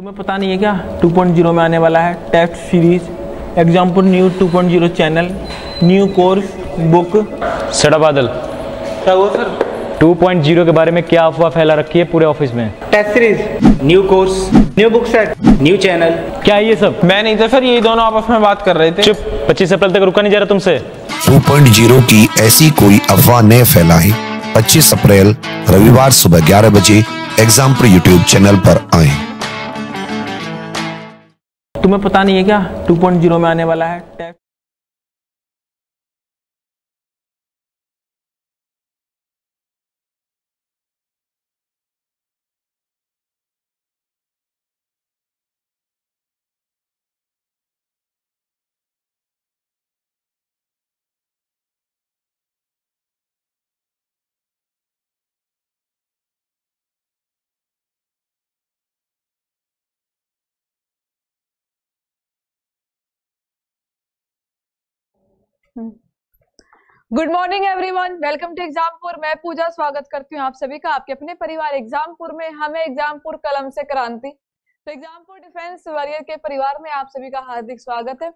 तुम्हें पता नहीं है क्या 2.0 में आने वाला है test series example new 2.0 channel new course book सड़ा बादल क्या हुआ सर 2.0 के बारे में क्या अफवाह फैला रखी है पूरे ऑफिस में test series new course new book set new channel क्या ये सब मैं नहीं था सर ये दोनों आपस में बात कर रहे थे चुप 25 अप्रैल तक रुका नहीं जा रहा तुमसे 2.0 की ऐसी कोई अफवाह न फैलाए 25 अप्रैल रविवार सुबह ग्यारह बजे एग्जाम्पल यूट्यूब चैनल पर आएं। तुम्हें पता नहीं है क्या 2.0 में आने वाला है tax good morning everyone welcome to Exampur मैं पूजा स्वागत करती हूँ आप सभी का आपके अपने परिवार एग्जामपुर में हमें एग्जामपुर कलम से क्रांति तो एग्जामपुर डिफेंस वॉरियर के परिवार में आप सभी का हार्दिक स्वागत है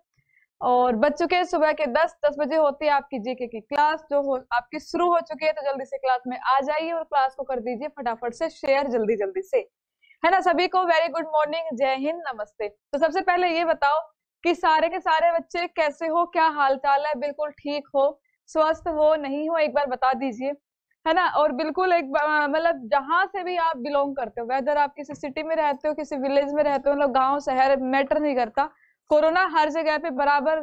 और बच चुके हैं सुबह के 10 10 बजे होती है आपकी जीके की क्लास जो हो आपकी शुरू हो चुकी है तो जल्दी से क्लास में आ जाइए और क्लास को कर दीजिए फटाफट से शेयर जल्दी जल्दी से है ना सभी को वेरी गुड मॉर्निंग जय हिंद नमस्ते तो सबसे पहले ये बताओ कि सारे के सारे बच्चे कैसे हो क्या हाल चाल है बिल्कुल ठीक हो स्वस्थ हो नहीं हो एक बार बता दीजिए है ना और बिल्कुल एक मतलब जहाँ से भी आप बिलोंग करते हो वेदर आप किसी सिटी में रहते हो किसी विलेज में रहते हो मतलब गाँव शहर मैटर नहीं करता कोरोना हर जगह पे बराबर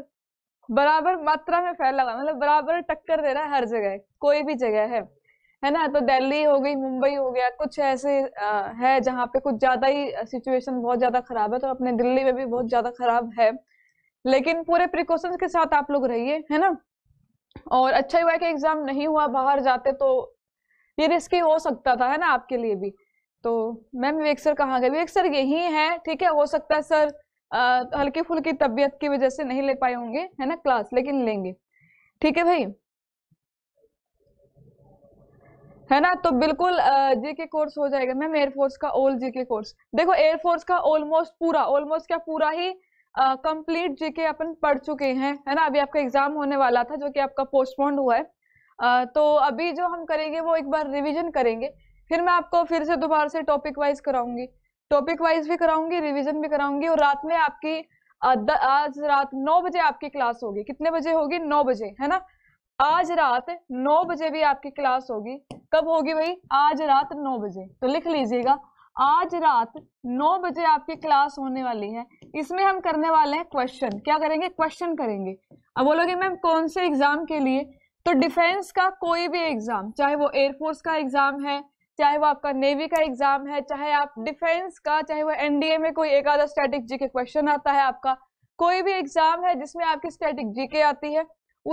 बराबर मात्रा में फैला हुआ मतलब बराबर टक्कर दे रहा है हर जगह कोई भी जगह है है ना तो दिल्ली हो गई मुंबई हो गया कुछ ऐसे आ, है जहाँ पे कुछ ज़्यादा ही सिचुएशन बहुत ज़्यादा खराब है तो अपने दिल्ली में भी बहुत ज़्यादा खराब है लेकिन पूरे प्रिकॉशंस के साथ आप लोग रहिए है ना और अच्छा हुआ कि एग्जाम नहीं हुआ बाहर जाते तो ये रिस्की हो सकता था है ना आपके लिए भी तो मैम विवेक सर कहाँ गए विवेक सर यही है ठीक है हो सकता है सर हल्की फुल्की तबीयत की वजह से नहीं ले पाए होंगे है ना क्लास लेकिन लेंगे ठीक है भाई है ना तो बिल्कुल जीके कोर्स हो जाएगा मैम एयरफोर्स का ऑल जीके कोर्स देखो एयरफोर्स का ऑलमोस्ट पूरा ऑलमोस्ट क्या पूरा ही कंप्लीट जीके अपन पढ़ चुके हैं है ना अभी आपका एग्जाम होने वाला था जो कि आपका पोस्टपोन्ड हुआ है uh, तो अभी जो हम करेंगे वो एक बार रिविजन करेंगे फिर मैं आपको फिर से दोबारा से टॉपिक वाइज कराऊंगी टॉपिक वाइज भी कराऊंगी रिविजन भी कराऊंगी और रात में आपकी आज रात नौ बजे आपकी क्लास होगी कितने बजे होगी नौ बजे है ना आज रात नौ बजे भी आपकी क्लास होगी कब होगी भाई आज रात नौ बजे तो लिख लीजिएगा आज रात नौ बजे आपकी क्लास होने वाली है इसमें हम करने वाले हैं क्वेश्चन क्या करेंगे क्वेश्चन करेंगे अब बोलोगे मैम कौन से एग्जाम के लिए तो डिफेंस का कोई भी एग्जाम चाहे वो एयरफोर्स का एग्जाम है चाहे वो आपका नेवी का एग्जाम है चाहे आप डिफेंस का चाहे वो एनडीए में कोई एक आधा स्टैटिक जीके के क्वेश्चन आता है आपका कोई भी एग्जाम है जिसमें आपकी स्टैटिक जीके के आती है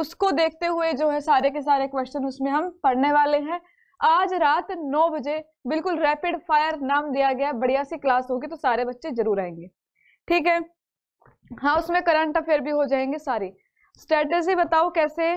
उसको देखते हुए जो है सारे के सारे क्वेश्चन उसमें हम पढ़ने वाले हैं आज रात नौ बजे बिल्कुल रैपिड फायर नाम दिया गया बढ़िया सी क्लास होगी तो सारे बच्चे जरूर आएंगे ठीक है हाँ उसमें करंट अफेयर भी हो जाएंगे सारी स्ट्रेटेजी बताओ कैसे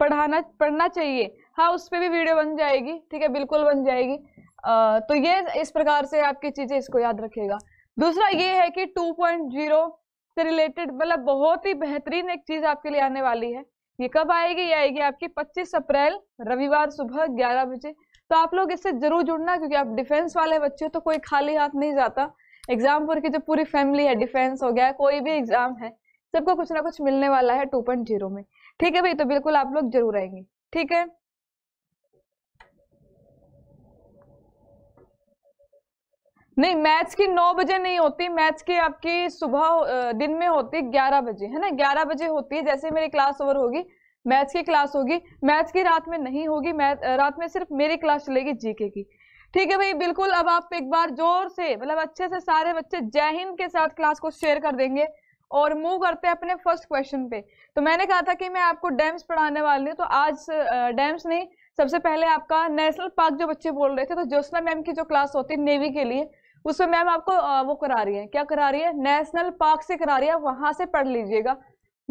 पढ़ाना पढ़ना चाहिए हाँ उस पर भी वीडियो बन जाएगी ठीक है बिल्कुल बन जाएगी आ, तो ये इस प्रकार से आपकी चीज़ें इसको याद रखेगा दूसरा ये है कि 2.0 से रिलेटेड मतलब बहुत ही बेहतरीन एक चीज़ आपके लिए आने वाली है ये कब आएगी ये आएगी आपकी 25 अप्रैल रविवार सुबह 11 बजे तो आप लोग इससे जरूर जुड़ना क्योंकि आप डिफेंस वाले बच्चे हो तो कोई खाली हाथ नहीं जाता एग्जामपुर की जो पूरी फैमिली है डिफेंस हो गया कोई भी एग्जाम है सबको कुछ ना कुछ मिलने वाला है टू में ठीक है भाई तो बिल्कुल आप लोग जरूर आएंगे ठीक है नहीं मैथ्स की नौ बजे नहीं होती मैथ्स की आपकी सुबह दिन में होती है ग्यारह बजे है ना ग्यारह बजे होती है जैसे मेरी क्लास ओवर होगी मैथ्स की क्लास होगी मैथ्स की रात में नहीं होगी मैथ रात में सिर्फ मेरी क्लास चलेगी जीके की ठीक है भाई बिल्कुल अब आप एक बार जोर से मतलब अच्छे से सारे बच्चे जय हिंद के साथ क्लास को शेयर कर देंगे और मूव करते हैं अपने फर्स्ट क्वेश्चन पे तो मैंने कहा था कि मैं आपको डैम्स पढ़ाने वाली हूँ तो आज डैम्स नहीं सबसे पहले आपका नेशनल पार्क जो बच्चे बोल रहे थे तो ज्योत्ना मैम की जो क्लास होती है नेवी के लिए उसमें मैम आपको वो करा रही है क्या करा रही है नेशनल पार्क से करा रही है वहां से पढ़ लीजिएगा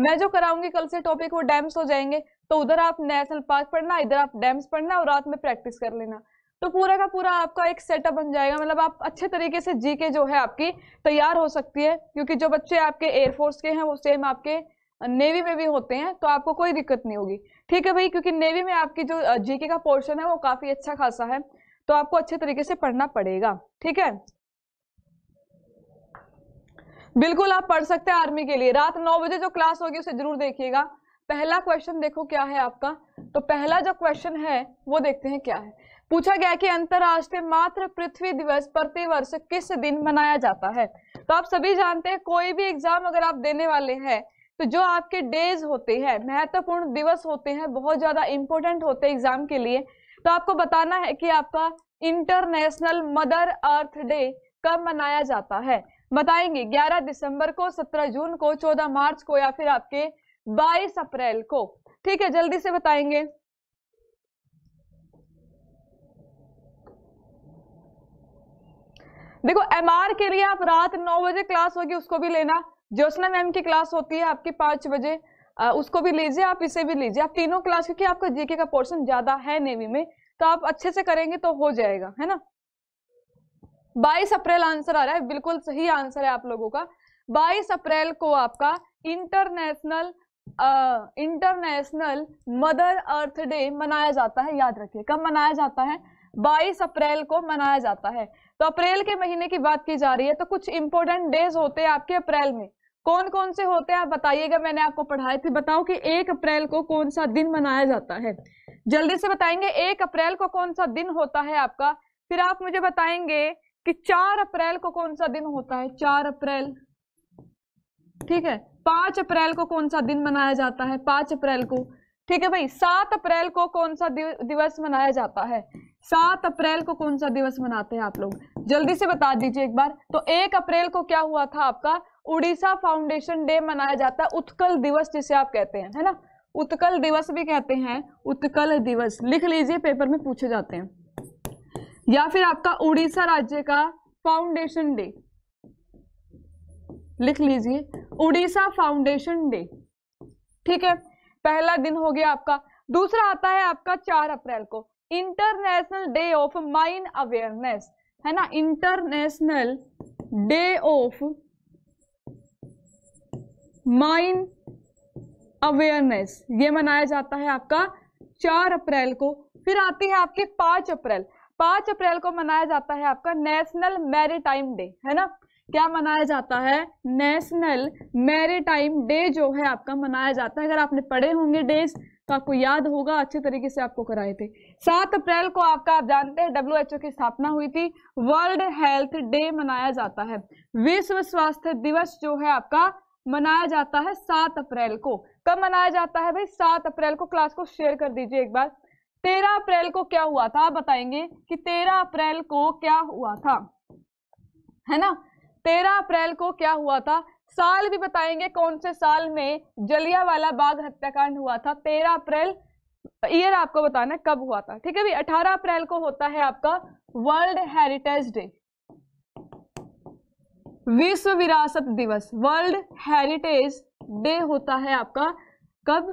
मैं जो कराऊंगी कल से टॉपिक वो डैम्स हो जाएंगे तो उधर आप नेशनल पार्क पढ़ना इधर आप डैम्स पढ़ना और रात में प्रैक्टिस कर लेना तो पूरा का पूरा आपका एक सेटअप बन जाएगा मतलब आप अच्छे तरीके से जी के जो है आपकी तैयार हो सकती है क्योंकि जो बच्चे आपके एयरफोर्स के हैं वो सेम आपके नेवी में भी होते हैं तो आपको कोई दिक्कत नहीं होगी ठीक है भाई क्योंकि नेवी में आपकी जो जीके का पोर्शन है वो काफ़ी अच्छा खासा है तो आपको अच्छे तरीके से पढ़ना पड़ेगा ठीक है बिल्कुल आप पढ़ सकते हैं आर्मी के लिए रात नौ बजे जो क्लास होगी उसे जरूर देखिएगा पहला क्वेश्चन देखो क्या है आपका तो पहला जो क्वेश्चन है वो देखते हैं क्या है पूछा गया कि अंतरराष्ट्रीय मात्र पृथ्वी दिवस प्रति वर्ष किस दिन मनाया जाता है तो आप सभी जानते हैं कोई भी एग्जाम अगर आप देने वाले हैं तो जो आपके डेज होते हैं महत्वपूर्ण दिवस होते हैं बहुत ज्यादा इंपॉर्टेंट होते हैं एग्जाम के लिए तो आपको बताना है कि आपका इंटरनेशनल मदर अर्थ डे कब मनाया जाता है बताएंगे 11 दिसंबर को 17 जून को 14 मार्च को या फिर आपके 22 अप्रैल को ठीक है जल्दी से बताएंगे देखो एमआर के लिए आप रात नौ बजे क्लास होगी उसको भी लेना ज्योत्ना मैम की क्लास होती है आपकी पांच बजे उसको भी लीजिए आप इसे भी लीजिए आप तीनों क्लास क्योंकि आपका जीके का पोर्शन ज्यादा है नेवी में तो आप अच्छे से करेंगे तो हो जाएगा है ना 22 अप्रैल आंसर आ रहा है बिल्कुल सही आंसर है आप लोगों का 22 अप्रैल को आपका international international mother earth day मनाया जाता है याद रखिए कब मनाया जाता है 22 अप्रैल को मनाया जाता है तो अप्रैल के महीने की बात की जा रही है तो कुछ इंपॉर्टेंट डेज होते हैं आपके अप्रैल में कौन कौन से होते हैं आप बताइएगा मैंने आपको पढ़ाए थे बताओ कि एक अप्रैल को कौन सा दिन मनाया जाता है जल्दी से बताएंगे एक अप्रैल को कौन सा दिन होता है आपका फिर आप मुझे बताएंगे कि 4 अप्रैल को कौन सा दिन होता है 4 अप्रैल ठीक है 5 अप्रैल को कौन सा दिन मनाया जाता है 5 अप्रैल को ठीक है भाई 7 अप्रैल को कौन सा दिवस मनाया जाता है 7 अप्रैल को कौन सा दिवस मनाते हैं आप लोग जल्दी से बता दीजिए एक बार तो 1 अप्रैल को क्या हुआ था आपका उड़ीसा फाउंडेशन डे मनाया जाता है उत्कल दिवस जिसे आप कहते हैं है ना उत्कल दिवस भी कहते हैं उत्कल दिवस लिख लीजिए पेपर में पूछे जाते हैं या फिर आपका उड़ीसा राज्य का फाउंडेशन डे लिख लीजिए उड़ीसा फाउंडेशन डे ठीक है पहला दिन हो गया आपका दूसरा आता है आपका चार अप्रैल को international day of mine awareness है ना international day of mine awareness ये मनाया जाता है आपका चार अप्रैल को फिर आती है आपके पांच अप्रैल पांच अप्रैल को मनाया जाता है आपका नेशनल मैरिटाइम डे है ना क्या मनाया जाता है नेशनल मैरिटाइम डे जो है आपका मनाया जाता है अगर आपने पढ़े होंगे डेज तो आपको याद होगा अच्छे तरीके से आपको कराए थे सात अप्रैल को आपका आप जानते हैं डब्ल्यू की स्थापना हुई थी वर्ल्ड हेल्थ डे मनाया जाता है विश्व स्वास्थ्य दिवस जो है आपका मनाया जाता है सात अप्रैल को कब मनाया जाता है भाई सात अप्रैल को क्लास को शेयर कर दीजिए एक बार तेरह अप्रैल को क्या हुआ था बताएंगे कि तेरह अप्रैल को क्या हुआ था है ना तेरह अप्रैल को क्या हुआ था साल भी बताएंगे कौन से साल में जलियावाला बाग हत्याकांड हुआ था तेरह अप्रैल ईयर आपको बताना कब हुआ था ठीक है भाई अठारह अप्रैल को होता है आपका वर्ल्ड हेरिटेज डे विश्व विरासत दिवस वर्ल्ड हेरिटेज डे होता है आपका कब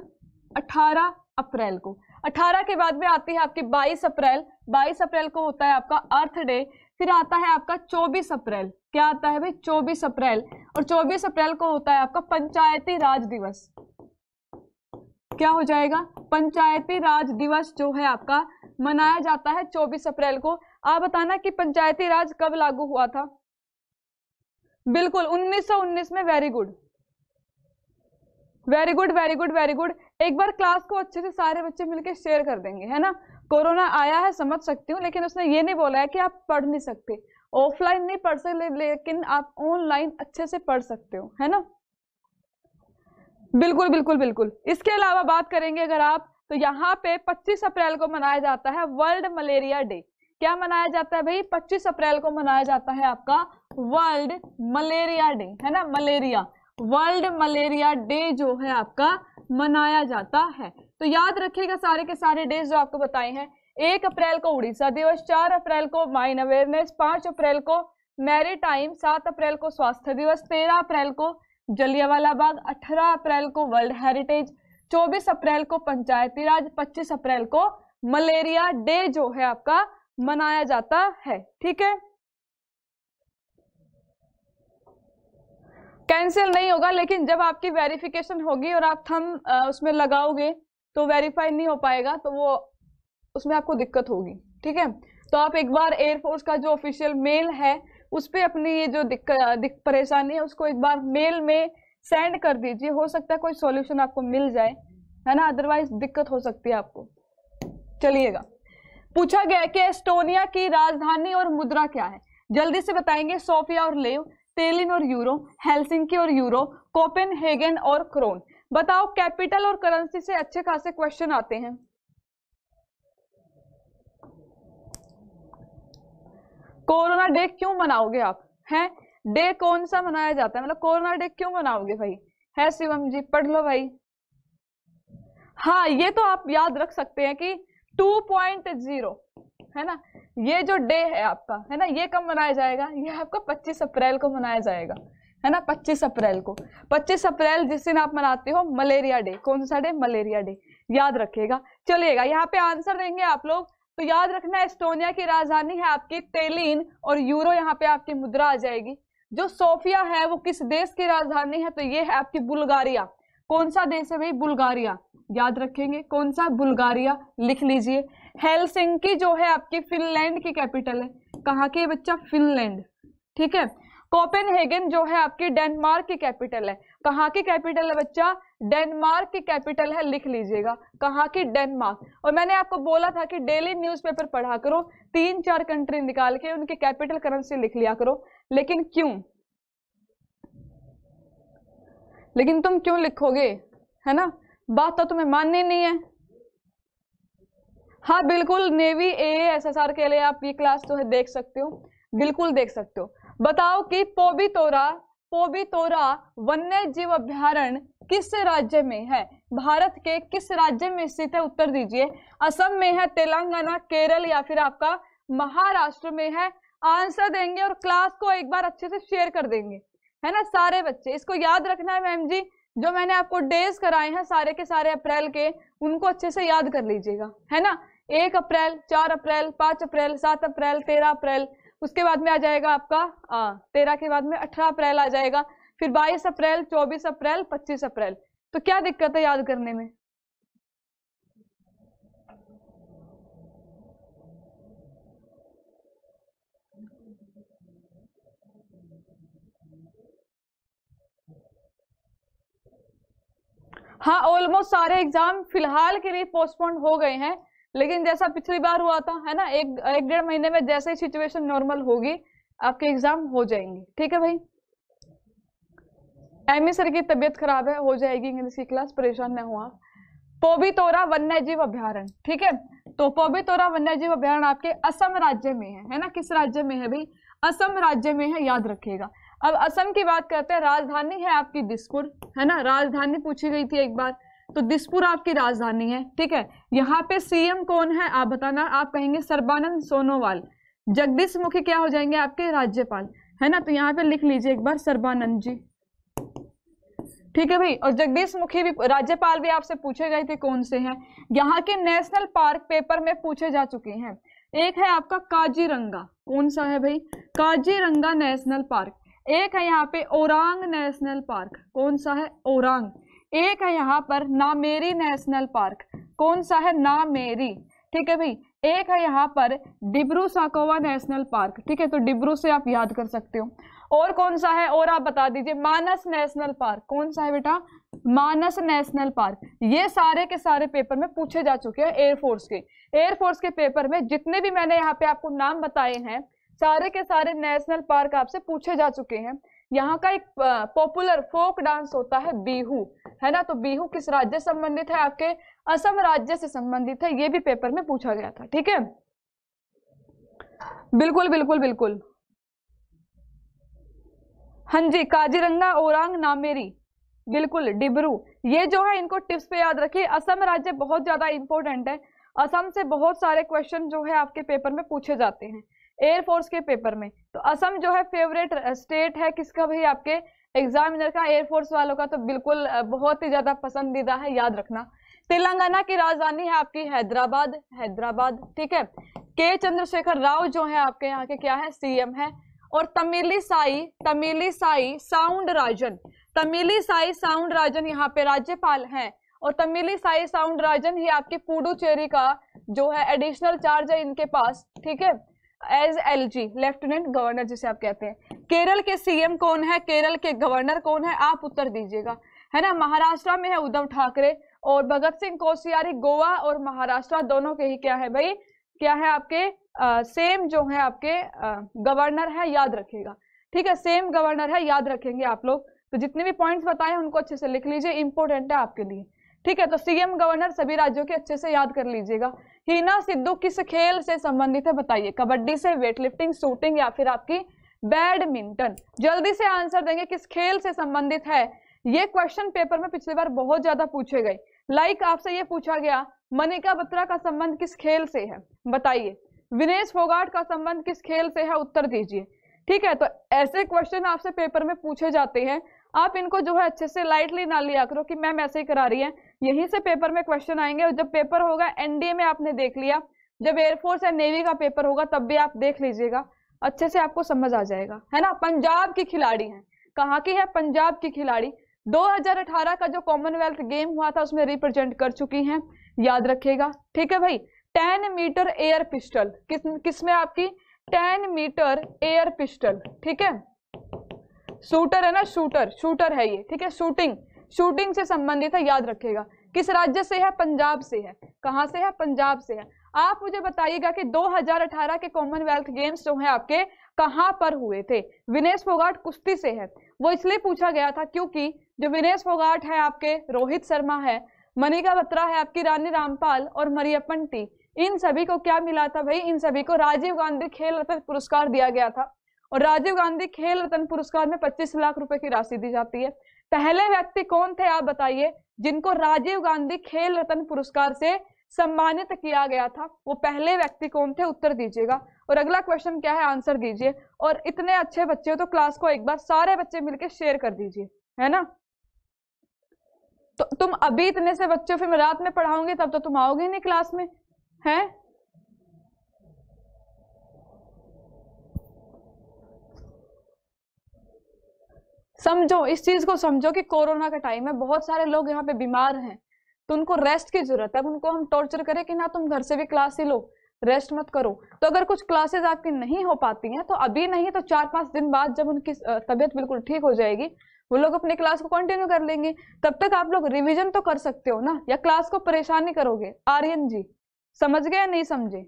अठारह अप्रैल को अठारह के बाद में आती है आपकी बाईस अप्रैल बाईस अप्रैल को होता है आपका अर्थ डे फिर आता है आपका 24 अप्रैल क्या आता है भाई 24 अप्रैल और 24 अप्रैल को होता है आपका पंचायती राज दिवस क्या हो जाएगा पंचायती राज दिवस जो है आपका मनाया जाता है 24 अप्रैल को आप बताना कि पंचायती राज कब लागू हुआ था बिल्कुल 1919 में very good very good very good very good एक बार क्लास को अच्छे से सारे बच्चे मिलकर शेयर कर देंगे है ना कोरोना आया है समझ सकती हूँ लेकिन उसने ये नहीं बोला है कि आप पढ़ नहीं सकते ऑफलाइन नहीं पढ़ सकते लेकिन आप ऑनलाइन अच्छे से पढ़ सकते हो है ना बिल्कुल बिल्कुल बिल्कुल इसके अलावा बात करेंगे अगर आप तो यहाँ पे 25 अप्रैल को मनाया जाता है वर्ल्ड मलेरिया डे क्या मनाया जाता है भाई 25 अप्रैल को मनाया जाता है आपका वर्ल्ड मलेरिया डे है ना मलेरिया वर्ल्ड मलेरिया डे जो है आपका मनाया जाता है तो याद रखिएगा सारे के सारे डेज जो आपको बताए हैं एक अप्रैल को उड़ीसा दिवस चार अप्रैल को माइन अवेयरनेस पांच अप्रैल को मैरी टाइम सात अप्रैल को स्वास्थ्य दिवस तेरह अप्रैल को जलियावाला बाग अठारह अप्रैल को वर्ल्ड हेरिटेज चौबीस अप्रैल को पंचायती राज पच्चीस अप्रैल को मलेरिया डे जो है आपका मनाया जाता है ठीक है कैंसिल नहीं होगा लेकिन जब आपकी वेरिफिकेशन होगी और आप थम उसमें लगाओगे तो वेरीफाई नहीं हो पाएगा तो वो उसमें आपको दिक्कत होगी ठीक है तो आप एक बार एयरफोर्स का जो ऑफिशियल मेल है उस पर अपनी ये जो दिक्कत दिक, परेशानी है उसको एक बार मेल में सेंड कर दीजिए हो सकता है कोई सॉल्यूशन आपको मिल जाए है ना अदरवाइज दिक्कत हो सकती है आपको चलिएगा पूछा गया कि एस्टोनिया की राजधानी और मुद्रा क्या है जल्दी से बताएंगे सोफिया और लेव टेलिन और यूरो हेलसिंकी और यूरो कोपेनहेगन और क्रोन बताओ कैपिटल और करेंसी से अच्छे खासे क्वेश्चन आते हैं कोरोना डे क्यों मनाओगे आप हैं डे कौन सा मनाया जाता है मतलब कोरोना डे क्यों मनाओगे भाई है शिवम जी पढ़ लो भाई हाँ ये तो आप याद रख सकते हैं कि 2.0 है ना ये जो डे है आपका है ना ये कब मनाया जाएगा ये आपका 25 अप्रैल को मनाया जाएगा है ना 25 अप्रैल को 25 अप्रैल जिस दिन आप मनाते हो मलेरिया डे कौन सा डे मलेरिया डे याद रखेगा चलिएगा यहाँ पे आंसर देंगे आप लोग तो याद रखना एस्टोनिया की राजधानी है आपकी तेलिन और यूरो यहाँ पे आपकी मुद्रा आ जाएगी जो सोफिया है वो किस देश की राजधानी है तो ये है आपकी बुल्गारिया कौन सा देश है भाई बुल्गारिया याद रखेंगे कौन सा बुल्गारिया लिख लीजिए हेलसिंकी जो है आपकी फिनलैंड की कैपिटल है कहाँ की बच्चा फिनलैंड ठीक है कोपेनहेगन जो है आपकी डेनमार्क की कैपिटल है कहाँ की कैपिटल है बच्चा डेनमार्क की कैपिटल है लिख लीजिएगा कहाँ की डेनमार्क और मैंने आपको बोला था कि डेली न्यूज़पेपर पढ़ा करो तीन चार कंट्री निकाल के उनकी कैपिटल करेंसी लिख लिया करो लेकिन क्यों लेकिन तुम क्यों लिखोगे है ना बात तो तुम्हें माननी नहीं है हाँ बिल्कुल navy A S S R के लिए आप ये क्लास जो है देख सकते हो बिल्कुल देख सकते हो बताओ कि पोबी तोरा पोबी तोरा वन्य जीव अभ्यारण किस राज्य में है भारत के किस राज्य में स्थित है उत्तर दीजिए असम में है तेलंगाना केरल या फिर आपका महाराष्ट्र में है आंसर देंगे और क्लास को एक बार अच्छे से शेयर कर देंगे है ना सारे बच्चे इसको याद रखना है मैम जी जो मैंने आपको डेज कराए हैं सारे के सारे अप्रैल के उनको अच्छे से याद कर लीजिएगा है ना एक अप्रैल चार अप्रैल पांच अप्रैल सात अप्रैल तेरह अप्रैल उसके बाद में आ जाएगा आपका तेरह के बाद में अठारह अप्रैल आ जाएगा फिर बाईस अप्रैल चौबीस अप्रैल पच्चीस अप्रैल तो क्या दिक्कत है याद करने में हाँ ऑलमोस्ट सारे एग्जाम फिलहाल के लिए पोस्टपोन हो गए हैं लेकिन जैसा पिछली बार हुआ था है ना एक एक डेढ़ महीने में जैसे ही सिचुएशन नॉर्मल होगी आपके एग्जाम हो जाएंगे ठीक है भाई एमी सर e की तबीयत खराब है हो जाएगी इंग्लिश की क्लास परेशान ना हुआ पोबी तोरा वन्य जीव अभ्यारण ठीक है तो पोबी तोरा वन्य जीव अभ्यारण आपके असम राज्य में है है ना किस राज्य में है भाई असम राज्य में है याद रखिएगा अब असम की बात करते हैं राजधानी है आपकी दिसपुर है ना राजधानी पूछी गई थी एक बार तो दिसपुर आपकी राजधानी है ठीक है यहाँ पे सीएम कौन है आप बताना आप कहेंगे सर्बानंद सोनोवाल जगदीश मुखी क्या हो जाएंगे आपके राज्यपाल है ना तो यहाँ पे लिख लीजिए एक बार सर्बानंद जी ठीक है भाई और जगदीश मुखी भी राज्यपाल भी आपसे पूछे गए थे कौन से हैं यहाँ के नेशनल पार्क पेपर में पूछे जा चुके हैं एक है आपका काजीरंगा कौन सा है भाई काजीरंगा नेशनल पार्क एक है यहाँ पे ओरांग नेशनल पार्क कौन सा है ओरांग एक है यहाँ पर नामेरी नेशनल पार्क कौन सा है नामेरी ठीक है भाई एक है यहाँ पर डिब्रू साकोवा नेशनल पार्क ठीक है तो डिब्रू से आप याद कर सकते हो और कौन सा है और आप बता दीजिए मानस नेशनल पार्क कौन सा है बेटा मानस नेशनल पार्क ये सारे के सारे पेपर में पूछे जा चुके हैं एयरफोर्स के एयरफोर्स के पेपर में जितने भी मैंने यहाँ पे आपको नाम बताए हैं सारे के सारे नेशनल पार्क आपसे पूछे जा चुके हैं यहाँ का एक पॉपुलर फोक डांस होता है बीहू है ना तो बीहू किस राज्य से संबंधित है आपके असम राज्य से संबंधित है ये भी पेपर में पूछा गया था ठीक है बिल्कुल बिल्कुल बिल्कुल हाँ जी काजीरंगा ओरांग नामेरी बिल्कुल डिब्रू ये जो है इनको टिप्स पे याद रखिए असम राज्य बहुत ज़्यादा इंपॉर्टेंट है असम से बहुत सारे क्वेश्चन जो है आपके पेपर में पूछे जाते हैं एयरफोर्स के पेपर में तो असम जो है फेवरेट स्टेट है किसका भी आपके एग्जामिनर का एयरफोर्स वालों का तो बिल्कुल बहुत ही ज़्यादा पसंदीदा है याद रखना तेलंगाना की राजधानी है आपकी हैदराबाद हैदराबाद ठीक है के चंद्रशेखर राव जो है आपके यहाँ के क्या है सीएम है और Tamilisai Tamilisai Soundararajan Tamilisai Soundararajan यहाँ पे राज्यपाल हैं और तमिली साई साउंड राजन ही आपकी पुडुचेरी का जो है एडिशनल चार्ज है इनके पास ठीक है as L G lieutenant governor जिसे आप कहते हैं केरल के सीएम कौन है केरल के गवर्नर कौन है आप उत्तर दीजिएगा है ना महाराष्ट्र में है उद्धव ठाकरे और भगत सिंह कोशियारी गोवा और महाराष्ट्र दोनों के ही क्या है भाई क्या है आपके आ, सेम जो है आपके गवर्नर है याद रखिएगा ठीक है सेम गवर्नर है याद रखेंगे आप लोग तो जितने भी पॉइंट्स बताए उनको अच्छे से लिख लीजिए इंपॉर्टेंट है आपके लिए ठीक है तो सीएम गवर्नर सभी राज्यों के अच्छे से याद कर लीजिएगा हीना सिद्धू किस खेल से संबंधित है बताइए कबड्डी से वेट लिफ्टिंग शूटिंग या फिर आपकी बैडमिंटन जल्दी से आंसर देंगे किस खेल से संबंधित है ये क्वेश्चन पेपर में पिछली बार बहुत ज्यादा पूछे गए लाइक आपसे ये पूछा गया मनिका बत्रा का संबंध किस खेल से है बताइए विनेश फोगाट का संबंध किस खेल से है उत्तर दीजिए ठीक है तो ऐसे क्वेश्चन आपसे पेपर में पूछे जाते हैं आप इनको जो है अच्छे से लाइटली ना लिया करो कि मैम ऐसे ही करा रही है यहीं से पेपर में क्वेश्चन आएंगे और जब पेपर होगा एनडीए में आपने देख लिया जब एयरफोर्स या नेवी का पेपर होगा तब भी आप देख लीजिएगा अच्छे से आपको समझ आ जाएगा है ना पंजाब की खिलाड़ी है कहाँ की है पंजाब की खिलाड़ी 2018 का जो कॉमनवेल्थ गेम हुआ था उसमें रिप्रेजेंट कर चुकी हैं याद रखेगा ठीक है भाई 10 मीटर एयर पिस्टल किस किस में आपकी 10 मीटर एयर पिस्टल ठीक है शूटर है ना शूटर शूटर है ये ठीक है शूटिंग शूटिंग से संबंधित है याद रखेगा किस राज्य से है पंजाब से है कहाँ से है पंजाब से है आप मुझे बताइएगा कि 2018 के कॉमनवेल्थ गेम्स जो है आपके कहाँ पर हुए थे विनेश फोगाट कुश्ती से है वो इसलिए पूछा गया था क्योंकि जो विनेश फोगाट है आपके रोहित शर्मा है मनिका बत्रा है आपकी रानी रामपाल और मरियपन टी इन सभी को क्या मिला था भाई इन सभी को राजीव गांधी खेल रत्न पुरस्कार दिया गया था और राजीव गांधी खेल रत्न पुरस्कार में 25 लाख रुपए की राशि दी जाती है पहले व्यक्ति कौन थे आप बताइए जिनको राजीव गांधी खेल रत्न पुरस्कार से सम्मानित किया गया था वो पहले व्यक्ति कौन थे उत्तर दीजिएगा और अगला क्वेश्चन क्या है आंसर दीजिए और इतने अच्छे बच्चे हो तो क्लास को एक बार सारे बच्चे मिलकर शेयर कर दीजिए है ना तो तुम अभी इतने से बच्चे फिर मैं रात में पढ़ाऊंगी तब तो तुम आओगे नहीं क्लास में है समझो इस चीज को समझो कि कोरोना का टाइम है बहुत सारे लोग यहाँ पे बीमार हैं तो उनको रेस्ट की जरूरत है अब उनको हम टॉर्चर करें कि ना तुम घर से भी क्लास ही लो रेस्ट मत करो तो अगर कुछ क्लासेज आपकी नहीं हो पाती हैं तो अभी नहीं तो चार पांच दिन बाद जब उनकी तबियत बिल्कुल ठीक हो जाएगी वो लोग अपने क्लास को कंटिन्यू कर लेंगे तब तक आप लोग रिविजन तो कर सकते हो ना या क्लास को परेशान नहीं करोगे आर्यन जी समझ गए नहीं समझे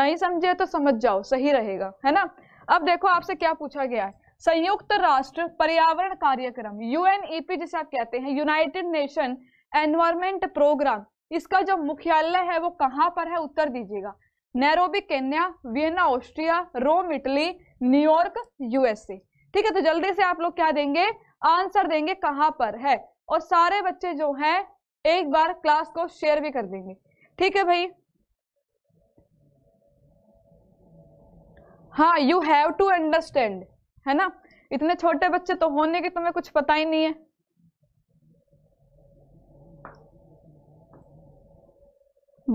नहीं समझे तो समझ जाओ सही रहेगा है ना अब देखो आपसे क्या पूछा गया है संयुक्त राष्ट्र पर्यावरण कार्यक्रम यूएनईपी जिसे आप कहते हैं यूनाइटेड नेशन एनवायरमेंट प्रोग्राम इसका जो मुख्यालय है वो कहाँ पर है उत्तर दीजिएगा Nairobi Kenya Vienna Austria Rome Italy New York USA ठीक है तो जल्दी से आप लोग क्या देंगे आंसर देंगे कहाँ पर है और सारे बच्चे जो हैं एक बार क्लास को शेयर भी कर देंगे ठीक है भाई हाँ यू हैव टू अंडरस्टैंड है ना इतने छोटे बच्चे तो होने के तुम्हें कुछ पता ही नहीं है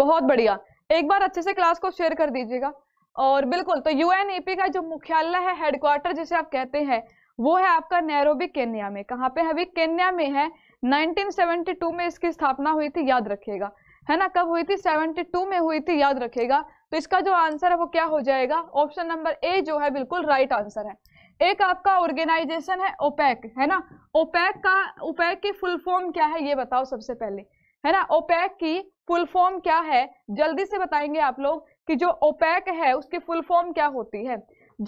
बहुत बढ़िया एक बार अच्छे से क्लास को शेयर कर दीजिएगा और बिल्कुल तो यूएनईपी का जो मुख्यालय है हेडक्वार्टर जिसे आप कहते हैं वो है आपका नैरोबी केन्या में कहाँ पे अभी केन्या में है 1972 में इसकी स्थापना हुई थी याद रखिएगा है ना कब हुई थी 72 में हुई थी याद रखिएगा तो इसका जो आंसर है वो क्या हो जाएगा ऑप्शन नंबर ए जो है बिल्कुल राइट आंसर है एक आपका ऑर्गेनाइजेशन है ओपैक है ना ओपैक का ओपैक की फुल फॉर्म क्या है ये बताओ सबसे पहले है ना ओपैक की फुल फॉर्म क्या है जल्दी से बताएंगे आप लोग कि जो ओपैक है उसकी फुल फॉर्म क्या होती है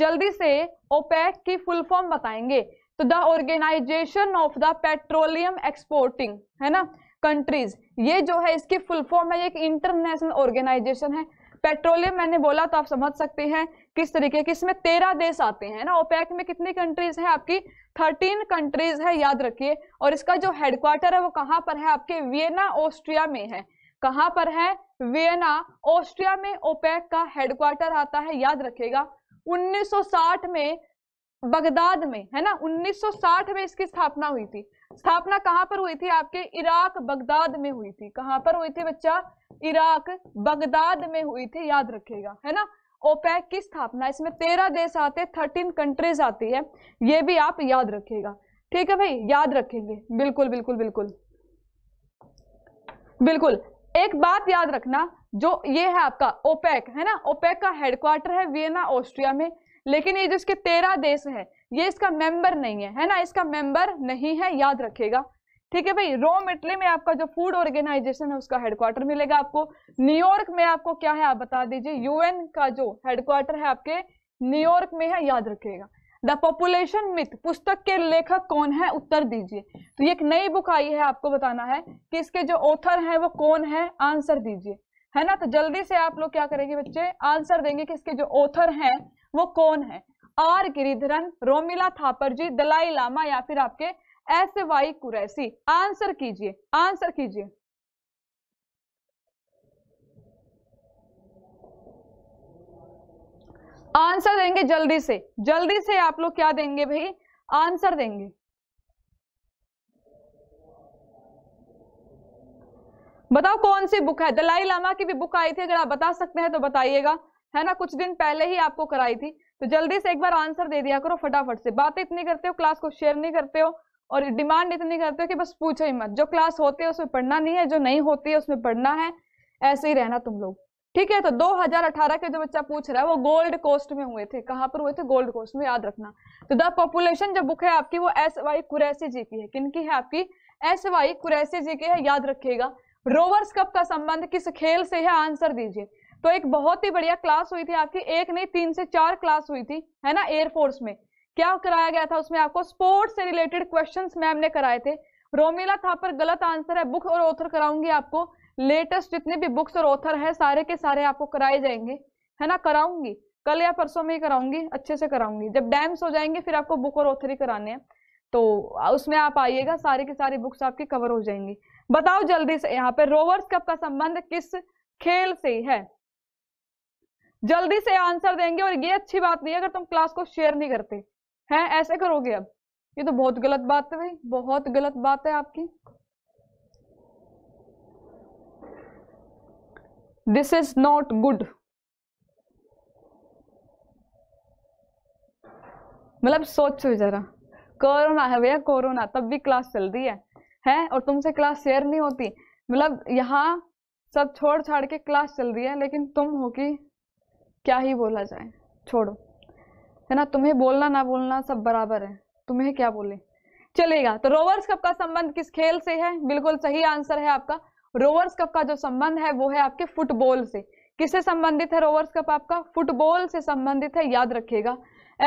जल्दी से ओपैक की फुल फॉर्म बताएंगे तो the organization of the petroleum exporting है ना कंट्रीज ये जो है इसकी फुल फॉर्म है एक इंटरनेशनल ऑर्गेनाइजेशन है पेट्रोलियम मैंने बोला तो आप समझ सकते हैं किस तरीके की इसमें तेरह देश आते हैं ना ओपैक में कितनी कंट्रीज हैं आपकी थर्टीन कंट्रीज है याद रखिए और इसका जो हेडक्वार्टर है वो कहाँ पर है आपके वियना ऑस्ट्रिया में है कहाँ पर है वियना ऑस्ट्रिया में ओपेक का हेडक्वार्टर आता है याद रखिएगा 1960 में बगदाद में है ना 1960 में इसकी स्थापना हुई थी स्थापना कहाँ पर हुई थी आपके इराक बगदाद में हुई थी कहाँ पर हुई थी बच्चा इराक बगदाद में हुई थी याद रखिएगा है ना ओपैक की स्थापना इसमें तेरह देश आते थर्टीन कंट्रीज आती है ये भी आप याद रखिएगा ठीक है भाई याद रखेंगे बिल्कुल बिल्कुल बिल्कुल बिल्कुल एक बात याद रखना जो ये है आपका ओपेक है ना ओपेक का हेडक्वार्टर है वियना ऑस्ट्रिया में लेकिन ये जो इसके तेरह देश है ये इसका मेंबर नहीं है है ना इसका मेंबर नहीं है याद रखेगा ठीक है भाई रोम इटली में आपका जो फूड ऑर्गेनाइजेशन है उसका हेडक्वार्टर मिलेगा आपको न्यूयॉर्क में आपको क्या है आप बता दीजिए यूएन का जो हेडक्वार्टर है आपके न्यूयॉर्क में है याद रखिएगा द पॉपुलेशन मिथ पुस्तक के लेखक कौन है उत्तर दीजिए तो ये एक नई बुक आई है आपको बताना है कि इसके जो ऑथर है वो कौन है आंसर दीजिए है ना तो जल्दी से आप लोग क्या करेंगे बच्चे आंसर देंगे कि इसके जो ऑथर है वो कौन है R Giridharan Romila Thapar ji Dalai Lama या फिर आपके एस वाई कुरैसी आंसर कीजिए आंसर कीजिए आंसर देंगे जल्दी से जल्दी से आप लोग क्या देंगे भाई आंसर देंगे बताओ कौन सी बुक है दलाई लामा की भी बुक आई थी अगर आप बता सकते हैं तो बताइएगा है ना कुछ दिन पहले ही आपको कराई थी तो जल्दी से एक बार आंसर दे दिया करो फटाफट से बातें इतनी करते हो क्लास को शेयर नहीं करते हो और डिमांड इतनी करते हैं कि बस पूछो ही मत जो क्लास होती है उसमें पढ़ना नहीं है जो नहीं होती है उसमें पढ़ना है ऐसे ही रहना तुम लोग ठीक है तो 2018 के जो बच्चा पूछ रहा है वो गोल्ड कोस्ट में हुए थे कहाँ पर हुए थे गोल्ड कोस्ट में याद रखना तो द पॉपुलेशन जो बुक है आपकी वो एस वाई कुरैसी जी की है किन की है आपकी एस वाई कुरैसी जी की है याद रखिएगा रोवर्स कप का संबंध किस खेल से है आंसर दीजिए तो एक बहुत ही बढ़िया क्लास हुई थी आपकी एक नहीं तीन से चार क्लास हुई थी है ना एयरफोर्स में क्या कराया गया था उसमें आपको स्पोर्ट्स से रिलेटेड क्वेश्चन मैम ने कराए थे रोमिला था पर गलत आंसर है बुक और ऑथर कराऊंगी आपको लेटेस्ट जितने भी बुक्स और ऑथर है सारे के सारे आपको कराए जाएंगे है ना कराऊंगी कल या परसों में ही कराऊंगी अच्छे से कराऊंगी जब डैम्स हो जाएंगे फिर आपको बुक और ऑथर ही कराने हैं तो उसमें आप आइएगा सारे के सारे बुक्स आपकी कवर हो जाएंगी बताओ जल्दी से यहाँ पे रोवर्स कप का संबंध किस खेल से है जल्दी से आंसर देंगे और ये अच्छी बात नहीं है अगर तुम क्लास को शेयर नहीं करते है ऐसे करोगे अब ये तो बहुत गलत बात है भाई बहुत गलत बात है आपकी दिस इज नॉट गुड मतलब सोचो जरा कोरोना है भैया कोरोना तब भी क्लास चल रही है है और तुमसे क्लास शेयर नहीं होती मतलब यहाँ सब छोड़ छाड़ के क्लास चल रही है लेकिन तुम हो कि क्या ही बोला जाए छोड़ो है ना तुम्हें बोलना ना बोलना सब बराबर है तुम्हें क्या बोले चलेगा तो रोवर्स कप का संबंध किस खेल से है बिल्कुल सही आंसर है आपका रोवर्स कप का जो संबंध है वो है आपके फुटबॉल से किससे संबंधित है रोवर्स कप आपका फुटबॉल से संबंधित है याद रखिएगा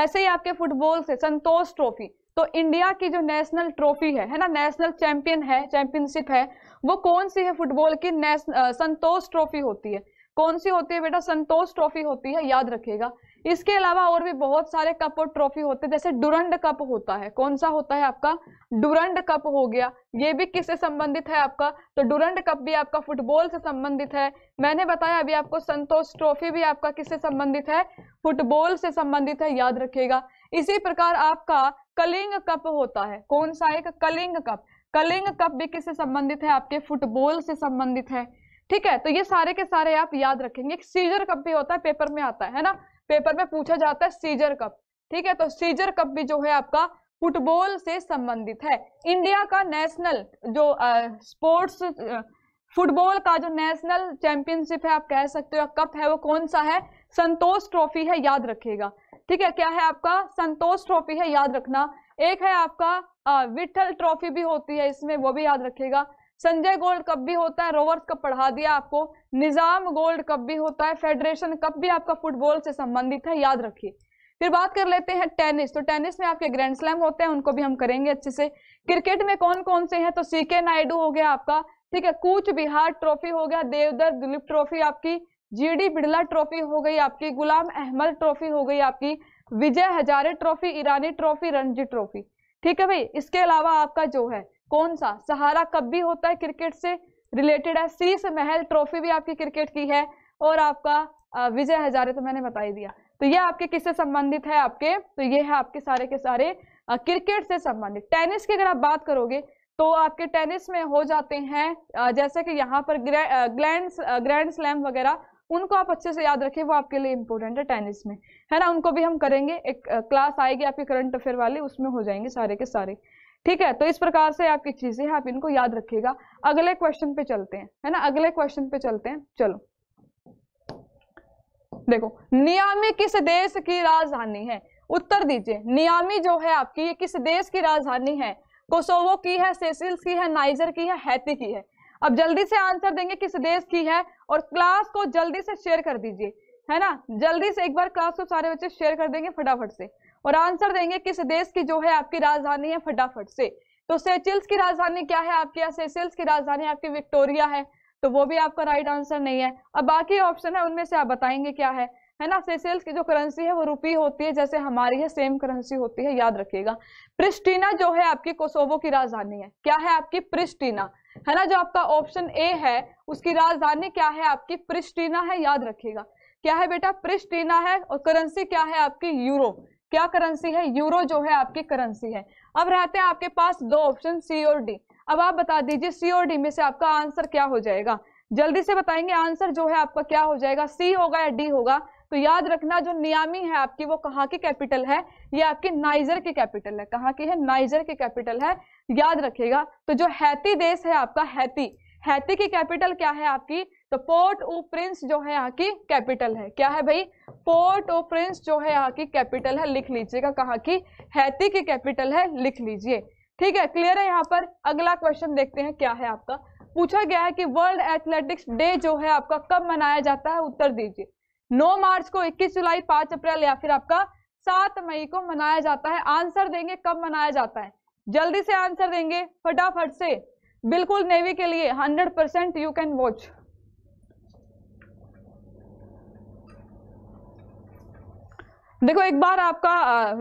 ऐसे ही आपके फुटबॉल से संतोष ट्रॉफी तो इंडिया की जो नेशनल ट्रॉफी है है ना नेशनल चैंपियन है चैंपियनशिप है वो कौन सी है फुटबॉल की नेश संतोष ट्रॉफी होती है कौन सी होती है बेटा संतोष ट्रॉफी होती है याद रखेगा इसके अलावा और भी बहुत सारे कप और ट्रॉफी होते हैं जैसे डुरंड कप होता है कौन सा होता है आपका डुरंड कप हो गया ये भी किससे संबंधित है आपका तो डुरंड कप भी आपका फुटबॉल से संबंधित है मैंने बताया अभी आपको संतोष ट्रॉफी भी आपका किससे संबंधित है फुटबॉल से संबंधित है याद रखेगा इसी प्रकार आपका कलिंग कप होता है कौन सा एक कलिंग कप कलिंग कप भी किससे संबंधित है आपके फुटबॉल से संबंधित है ठीक है तो ये सारे के सारे आप याद रखेंगे एक सीजर कप भी होता है पेपर में आता है ना पेपर में पूछा जाता है सीजर कप ठीक है तो सीजर कप भी जो है आपका फुटबॉल से संबंधित है इंडिया का नेशनल जो स्पोर्ट्स फुटबॉल का जो नेशनल चैंपियनशिप है आप कह सकते हो कप है वो कौन सा है संतोष ट्रॉफी है याद रखेगा ठीक है क्या है आपका संतोष ट्रॉफी है याद रखना एक है आपका विठल ट्रॉफी भी होती है इसमें वो भी याद रखेगा संजय गोल्ड कप भी होता है रोवर्स कप पढ़ा दिया आपको निजाम गोल्ड कप भी होता है फेडरेशन कप भी आपका फुटबॉल से संबंधित है याद रखिए फिर बात कर लेते हैं टेनिस तो टेनिस में आपके ग्रैंड स्लैम होते हैं उनको भी हम करेंगे अच्छे से क्रिकेट में कौन कौन से हैं तो सी के नायडू हो गया आपका ठीक है कूच बिहार ट्रॉफी हो गया देवदर दिलीप ट्रॉफी आपकी जीडी बिड़ला ट्रॉफी हो गई आपकी गुलाम अहमद ट्रॉफी हो गई आपकी Vijay Hazare trophy Irani trophy Ranji trophy ठीक है भाई इसके अलावा आपका जो है कौन सा सहारा कब भी होता है क्रिकेट से रिलेटेड है सीस महल ट्रॉफी भी आपकी क्रिकेट की है और आपका विजय हजारे तो मैंने बताई दिया तो ये आपके किससे संबंधित है आपके तो ये है आपके सारे के सारे क्रिकेट से संबंधित टेनिस की अगर आप बात करोगे तो आपके टेनिस में हो जाते हैं जैसे कि यहाँ पर ग्रैंड ग्रैंड स्लैम वगैरह उनको आप अच्छे से याद रखें वो आपके लिए इम्पोर्टेंट है टेनिस में है ना उनको भी हम करेंगे एक क्लास आएगी आपकी करंट अफेयर वाली उसमें हो जाएंगे सारे के सारे ठीक है तो इस प्रकार से आपकी चीजें आप इनको याद रखिएगा अगले क्वेश्चन पे चलते हैं है ना अगले क्वेश्चन पे चलते हैं चलो देखो नियामी किस देश की राजधानी है उत्तर दीजिए नियामी जो है आपकी ये किस देश की राजधानी है कोसोवो की है सेसिल्स की है नाइजर की है हैती की है अब जल्दी से आंसर देंगे किस देश की है और क्लास को जल्दी से शेयर कर दीजिए है ना जल्दी से एक बार क्लास को सारे बच्चे शेयर कर देंगे फटाफट से और आंसर देंगे किस देश की जो है आपकी राजधानी है फटाफट से तो सेचिल्स की राजधानी क्या है आपकी या सेचिल्स की राजधानी आपकी विक्टोरिया है तो वो भी आपका राइट आंसर नहीं है अब बाकी ऑप्शन है उनमें से आप बताएंगे क्या है है ना सेसेल्स की जो करेंसी है वो रुपी होती है जैसे हमारी है सेम करेंसी होती है याद रखिएगा प्रिस्टीना जो है आपकी कोसोवो की राजधानी है क्या है आपकी प्रिस्टीना है ना जो आपका ऑप्शन ए है उसकी राजधानी क्या है आपकी प्रिस्टीना है याद रखिएगा क्या है बेटा प्रिस्टीना है और करेंसी क्या है आपकी यूरो क्या करेंसी है यूरो जो है आपकी करेंसी है अब रहते हैं आपके पास दो ऑप्शन सी और डी अब आप बता दीजिए सी और डी में से आपका आंसर क्या हो जाएगा जल्दी से बताएंगे आंसर जो है आपका क्या हो जाएगा सी होगा या डी होगा तो याद रखना जो नियामी है आपकी वो कहाँ की कैपिटल है ये आपकी नाइजर की कैपिटल है कहाँ की है नाइजर की कैपिटल है याद रखेगा तो जो हैती देश है आपका हैती हैती की कैपिटल क्या है आपकी तो पोर्ट ओ प्रिंस जो है यहाँ की कैपिटल है क्या है भाई पोर्ट ओ प्रिंस जो है यहाँ की कैपिटल है लिख लीजिएगा कहाँ की हैती की कैपिटल है लिख लीजिए ठीक है क्लियर है यहाँ पर अगला क्वेश्चन देखते हैं क्या है आपका पूछा गया है कि वर्ल्ड एथलेटिक्स डे जो है आपका कब मनाया जाता है उत्तर दीजिए 9 मार्च को 21 जुलाई 5 अप्रैल या फिर आपका 7 मई को मनाया जाता है आंसर देंगे कब मनाया जाता है जल्दी से आंसर देंगे फटाफट से बिल्कुल नेवी के लिए 100 परसेंट यू कैन वॉच देखो एक बार आपका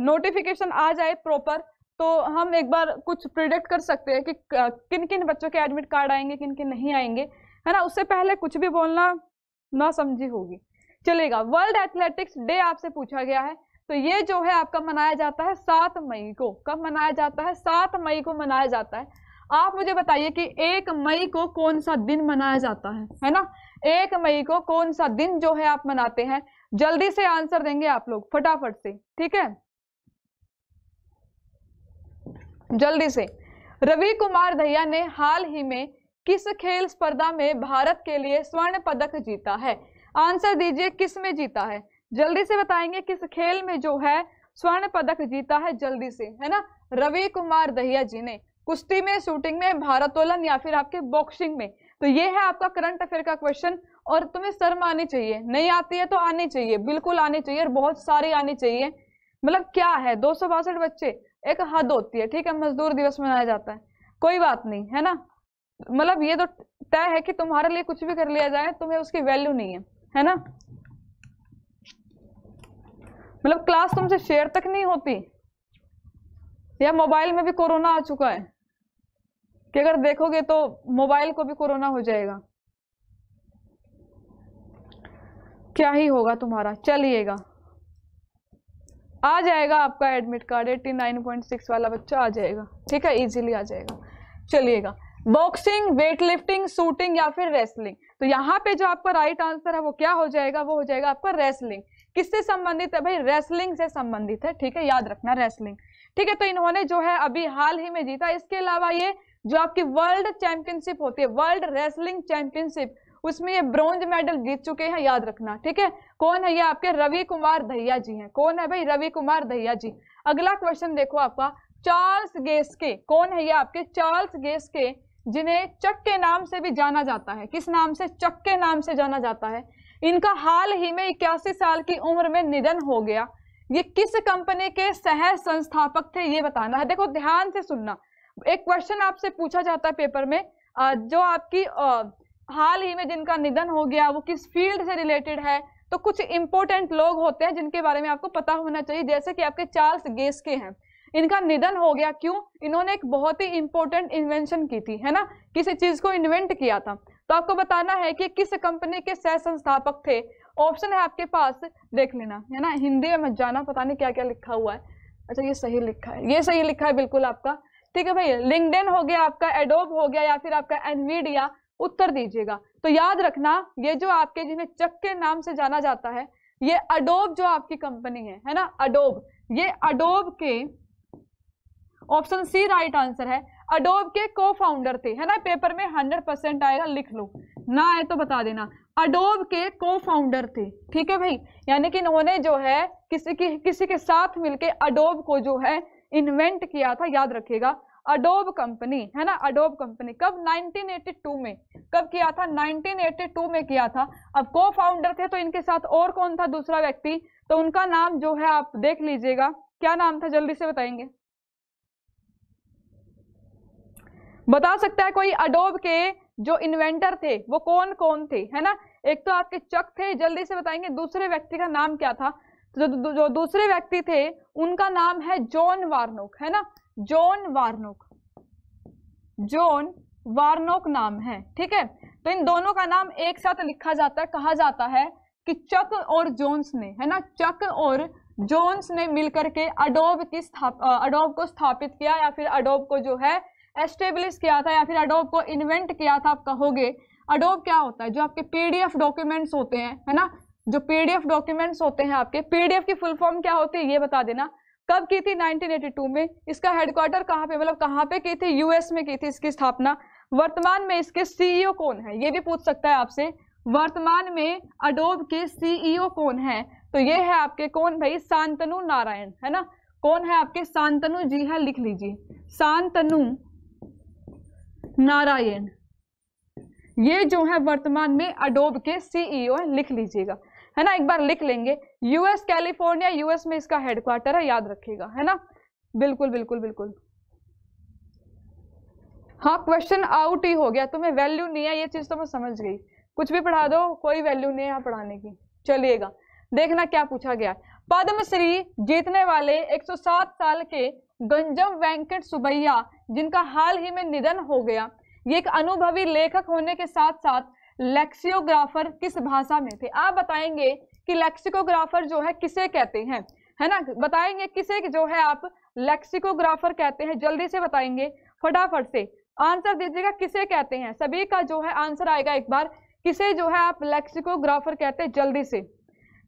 नोटिफिकेशन आ जाए प्रॉपर तो हम एक बार कुछ प्रिडिक्ट कर सकते हैं कि किन किन बच्चों के एडमिट कार्ड आएंगे किन किन नहीं आएंगे है ना उससे पहले कुछ भी बोलना ना समझी होगी चलेगा वर्ल्ड एथलेटिक्स डे आपसे पूछा गया है तो ये जो है आपका मनाया जाता है सात मई को कब मनाया जाता है सात मई को मनाया जाता है आप मुझे बताइए कि एक मई को कौन सा दिन मनाया जाता है है ना एक मई को कौन सा दिन जो है आप मनाते हैं जल्दी से आंसर देंगे आप लोग फटाफट से ठीक है जल्दी से रवि कुमार दहिया ने हाल ही में किस खेल स्पर्धा में भारत के लिए स्वर्ण पदक जीता है आंसर दीजिए किस में जीता है जल्दी से बताएंगे किस खेल में जो है स्वर्ण पदक जीता है जल्दी से है ना रवि कुमार दहिया जी ने कुश्ती में शूटिंग में भारतोलन या फिर आपके बॉक्सिंग में तो ये है आपका करंट अफेयर का क्वेश्चन और तुम्हें शर्म आनी चाहिए नहीं आती है तो आनी चाहिए बिल्कुल आनी चाहिए और बहुत सारी आनी चाहिए मतलब क्या है दो बच्चे एक हद होती है ठीक है मजदूर दिवस मनाया जाता है कोई बात नहीं है ना मतलब ये तो तय है कि तुम्हारे लिए कुछ भी कर लिया जाए तुम्हें उसकी वैल्यू नहीं है है ना मतलब क्लास तुमसे शेयर तक नहीं होती या मोबाइल में भी कोरोना आ चुका है कि अगर देखोगे तो मोबाइल को भी कोरोना हो जाएगा क्या ही होगा तुम्हारा चलिएगा आ जाएगा आपका admit card eighty nine point six वाला बच्चा आ जाएगा ठीक है इजीली आ जाएगा चलिएगा बॉक्सिंग वेट लिफ्टिंग शूटिंग या फिर रेसलिंग तो यहाँ पे जो आपका राइट आंसर है वो क्या हो जाएगा वो हो जाएगा आपका रेसलिंग किससे संबंधित है भाई रेसलिंग से संबंधित है ठीक है याद रखना रेसलिंग ठीक है तो इन्होंने जो है अभी हाल ही में जीता इसके अलावा ये जो आपकी वर्ल्ड चैंपियनशिप होती है वर्ल्ड रेसलिंग चैंपियनशिप उसमें ये ब्रॉन्ज मेडल जीत चुके हैं याद रखना ठीक है कौन है ये आपके रवि कुमार दहिया जी हैं कौन है भाई रवि कुमार दहिया जी अगला क्वेश्चन देखो आपका चार्ल्स गेस के कौन है ये आपके चार्ल्स गेस के जिन्हें चक के नाम से भी जाना जाता है किस नाम से चक के नाम से जाना जाता है इनका हाल ही में इक्यासी साल की उम्र में निधन हो गया ये किस कंपनी के सह संस्थापक थे ये बताना है देखो ध्यान से सुनना एक क्वेश्चन आपसे पूछा जाता है पेपर में जो आपकी हाल ही में जिनका निधन हो गया वो किस फील्ड से रिलेटेड है तो कुछ इंपॉर्टेंट लोग होते हैं जिनके बारे में आपको पता होना चाहिए जैसे कि आपके चार्ल्स गेस के हैं इनका निधन हो गया क्यों इन्होंने एक बहुत ही इंपॉर्टेंट इन्वेंशन की थी है ना किसी चीज को इन्वेंट किया था तो आपको बताना है कि किस कंपनी के सह संस्थापक थे ऑप्शन है आपके पास देख लेना है ना हिंदी में मत जाना पता नहीं क्या क्या लिखा हुआ है अच्छा ये सही लिखा है ये सही लिखा है बिल्कुल आपका ठीक है भाई लिंकडेन हो गया आपका एडोब हो गया या फिर आपका एनवीडिया उत्तर दीजिएगा तो याद रखना ये जो आपके जिन्हें चक के नाम से जाना जाता है ये अडोब जो आपकी कंपनी है है ना अडोब ये अडोब के ऑप्शन सी राइट आंसर है अडोब के को फाउंडर थे है ना पेपर में हंड्रेड परसेंट आएगा लिख लो ना आए तो बता देना अडोब के को फाउंडर थे ठीक है भाई यानी कि इन्होंने जो है किसी की किसी के साथ मिलके अडोब को जो है इन्वेंट किया था याद रखेगा अडोब कंपनी है ना अडोब कंपनी कब 1982 में कब किया था 1982 में किया था अब को फाउंडर थे तो इनके साथ और कौन था दूसरा व्यक्ति तो उनका नाम जो है आप देख लीजिएगा क्या नाम था जल्दी से बताएंगे बता सकता है कोई अडोब के जो इन्वेंटर थे वो कौन कौन थे है ना एक तो आपके चक थे जल्दी से बताएंगे दूसरे व्यक्ति का नाम क्या था जो, जो दूसरे व्यक्ति थे उनका नाम है जॉन वार्नोक है ना जोन वार्नोक जोन वार्नोक नाम है ठीक है तो इन दोनों का नाम एक साथ लिखा जाता है कहा जाता है कि चक और जोन्स ने है ना चक और जोन्स ने मिलकर के अडोब की स्थाप अडोब को स्थापित किया या फिर अडोब को जो है एस्टेब्लिश किया था या फिर अडोब को इन्वेंट किया था आप कहोगे अडोब क्या होता है जो आपके पीडीएफ डॉक्यूमेंट्स होते हैं है ना जो पीडीएफ डॉक्यूमेंट्स होते हैं आपके पीडीएफ की फुल फॉर्म क्या होती है ये बता देना कब की थी 1982 में इसका हेडक्वार्टर कहाँ पे मतलब कहाँ पे की थी यूएस में की थी इसकी स्थापना वर्तमान में इसके सीईओ e कौन है ये भी पूछ सकता है आपसे वर्तमान में अडोब के सीईओ e कौन है तो ये है आपके कौन भाई शांतनु नारायण है ना कौन है आपके शांतनु जी है लिख लीजिए शांतनु नारायण ये जो है वर्तमान में अडोब के सीईओ e है लिख लीजिएगा है ना एक बार लिख लेंगे यूएस कैलिफोर्निया यूएस में इसका हेडक्वार्टर है याद रखिएगा है ना बिल्कुल बिल्कुल बिल्कुल हाँ क्वेश्चन आउट ही हो गया तुम्हें वैल्यू नहीं है ये चीज तो मैं समझ गई कुछ भी पढ़ा दो कोई वैल्यू नहीं है यहाँ पढ़ाने की चलिएगा देखना क्या पूछा गया पद्मश्री जीतने वाले 107 साल के गंजम वेंकट सुबैया जिनका हाल ही में निधन हो गया ये एक अनुभवी लेखक होने के साथ साथ लेक्सियोग्राफर किस भाषा में थे आप बताएंगे कि लेक्सिकोग्राफर जो है किसे कहते हैं है ना बताएंगे किसे जो है आप लेक्सिकोग्राफर कहते हैं जल्दी से बताएंगे फटाफट से आंसर दीजिएगा किसे कहते हैं सभी का जो है आंसर आएगा एक बार किसे जो है आप लेक्सिकोग्राफर कहते हैं जल्दी से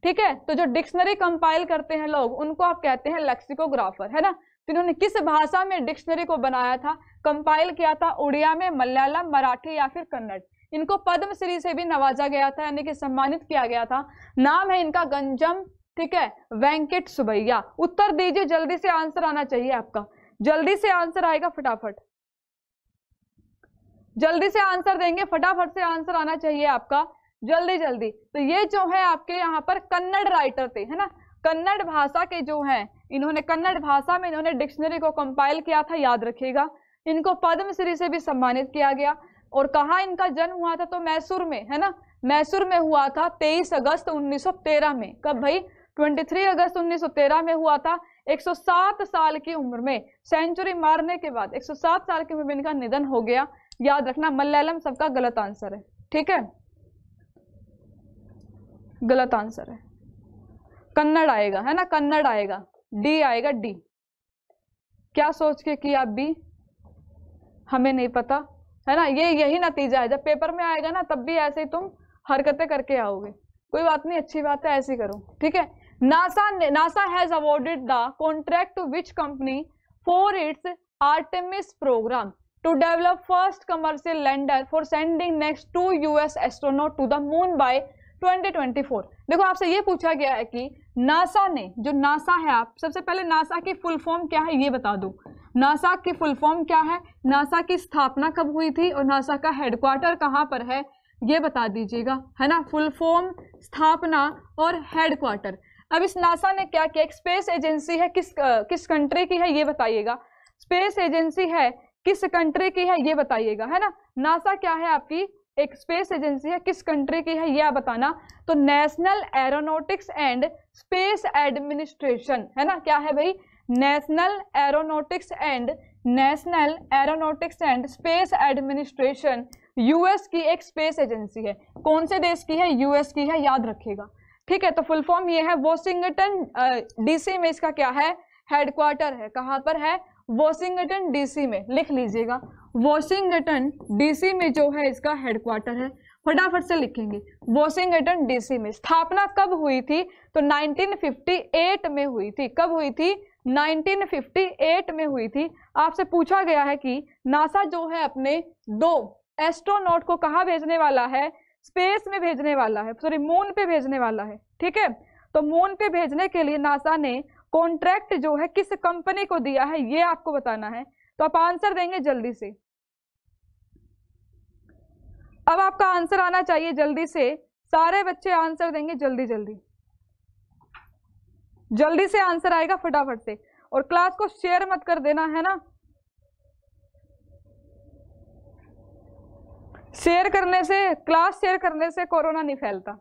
ठीक है तो जो डिक्शनरी कंपाइल करते हैं लोग उनको आप कहते हैं लेक्सिकोग्राफर है ना तो इन्होंने किस भाषा में डिक्शनरी को बनाया था कंपाइल किया था उड़िया में मलयालम मराठी या फिर कन्नड़ इनको पद्मश्री से भी नवाजा गया था यानी कि सम्मानित किया गया था नाम है इनका गंजम ठीक है वेंकट सुबैया उत्तर दीजिए जल्दी से आंसर आना चाहिए आपका जल्दी से आंसर आएगा फटाफट जल्दी से आंसर देंगे फटाफट से आंसर आना चाहिए आपका जल्दी जल्दी तो ये जो है आपके यहाँ पर कन्नड़ राइटर थे है ना कन्नड़ भाषा के जो हैं इन्होंने कन्नड़ भाषा में इन्होंने डिक्शनरी को कंपाइल किया था याद रखिएगा इनको पद्मश्री से भी सम्मानित किया गया और कहा इनका जन्म हुआ था तो मैसूर में है ना मैसूर में हुआ था 23 अगस्त 1913 में कब भाई 23 अगस्त 1913 में हुआ था 107 साल की उम्र में सेंचुरी मारने के बाद 107 साल की उम्र में इनका निधन हो गया याद रखना मलयालम सबका गलत आंसर है ठीक है गलत आंसर है कन्नड़ आएगा है ना कन्नड़ आएगा डी आएगा डी क्या सोच के किया बी हमें नहीं पता है ना ये यही नतीजा है जब पेपर में आएगा ना तब भी ऐसे ही तुम हरकतें करके आओगे कोई बात नहीं अच्छी बात है ऐसी करो ठीक है NASA NASA has awarded the contract to which company for its Artemis program to develop first commercial lander for sending next to US astronaut to the moon by 2024 देखो आपसे ये पूछा गया है कि नासा ने जो नासा है आप सबसे पहले नासा की फुल फॉर्म क्या है ये बता दो नासा की फुल फॉर्म क्या है नासा की स्थापना कब हुई थी और नासा का हेडक्वार्टर कहाँ पर है ये बता दीजिएगा है ना फुल फॉर्म स्थापना और हेडक्वार्टर अब इस नासा ने क्या किया एक स्पेस एजेंसी है किस किस कंट्री की है ये बताइएगा स्पेस एजेंसी है किस कंट्री की है ये बताइएगा है ना नासा क्या है आपकी एक स्पेस एजेंसी है किस कंट्री की है ये आप बताना तो national aeronautics and space administration है ना क्या है भाई national aeronautics and national aeronautics and space administration US की एक स्पेस एजेंसी है कौन से देश की है यूएस की है याद रखिएगा ठीक है तो फुल फॉर्म ये है वॉशिंगटन डीसी में इसका क्या है हेडक्वार्टर है कहाँ पर है वॉशिंगटन डीसी में लिख लीजिएगा वॉशिंगटन डीसी में जो है इसका हेडक्वार्टर है फटाफट से लिखेंगे वॉशिंगटन डीसी में स्थापना कब हुई थी तो 1958 में हुई थी कब हुई थी 1958 में हुई थी आपसे पूछा गया है कि नासा जो है अपने दो एस्ट्रोनॉट को कहाँ भेजने वाला है स्पेस में भेजने वाला है सॉरी मून पे भेजने वाला है ठीक है तो मून पे भेजने के लिए नासा ने कॉन्ट्रैक्ट जो है किस कंपनी को दिया है ये आपको बताना है तो आप आंसर देंगे जल्दी से अब आपका आंसर आना चाहिए जल्दी से सारे बच्चे आंसर देंगे जल्दी जल्दी जल्दी से आंसर आएगा फटाफट से और क्लास को शेयर मत कर देना है ना शेयर करने से क्लास शेयर करने से कोरोना नहीं फैलता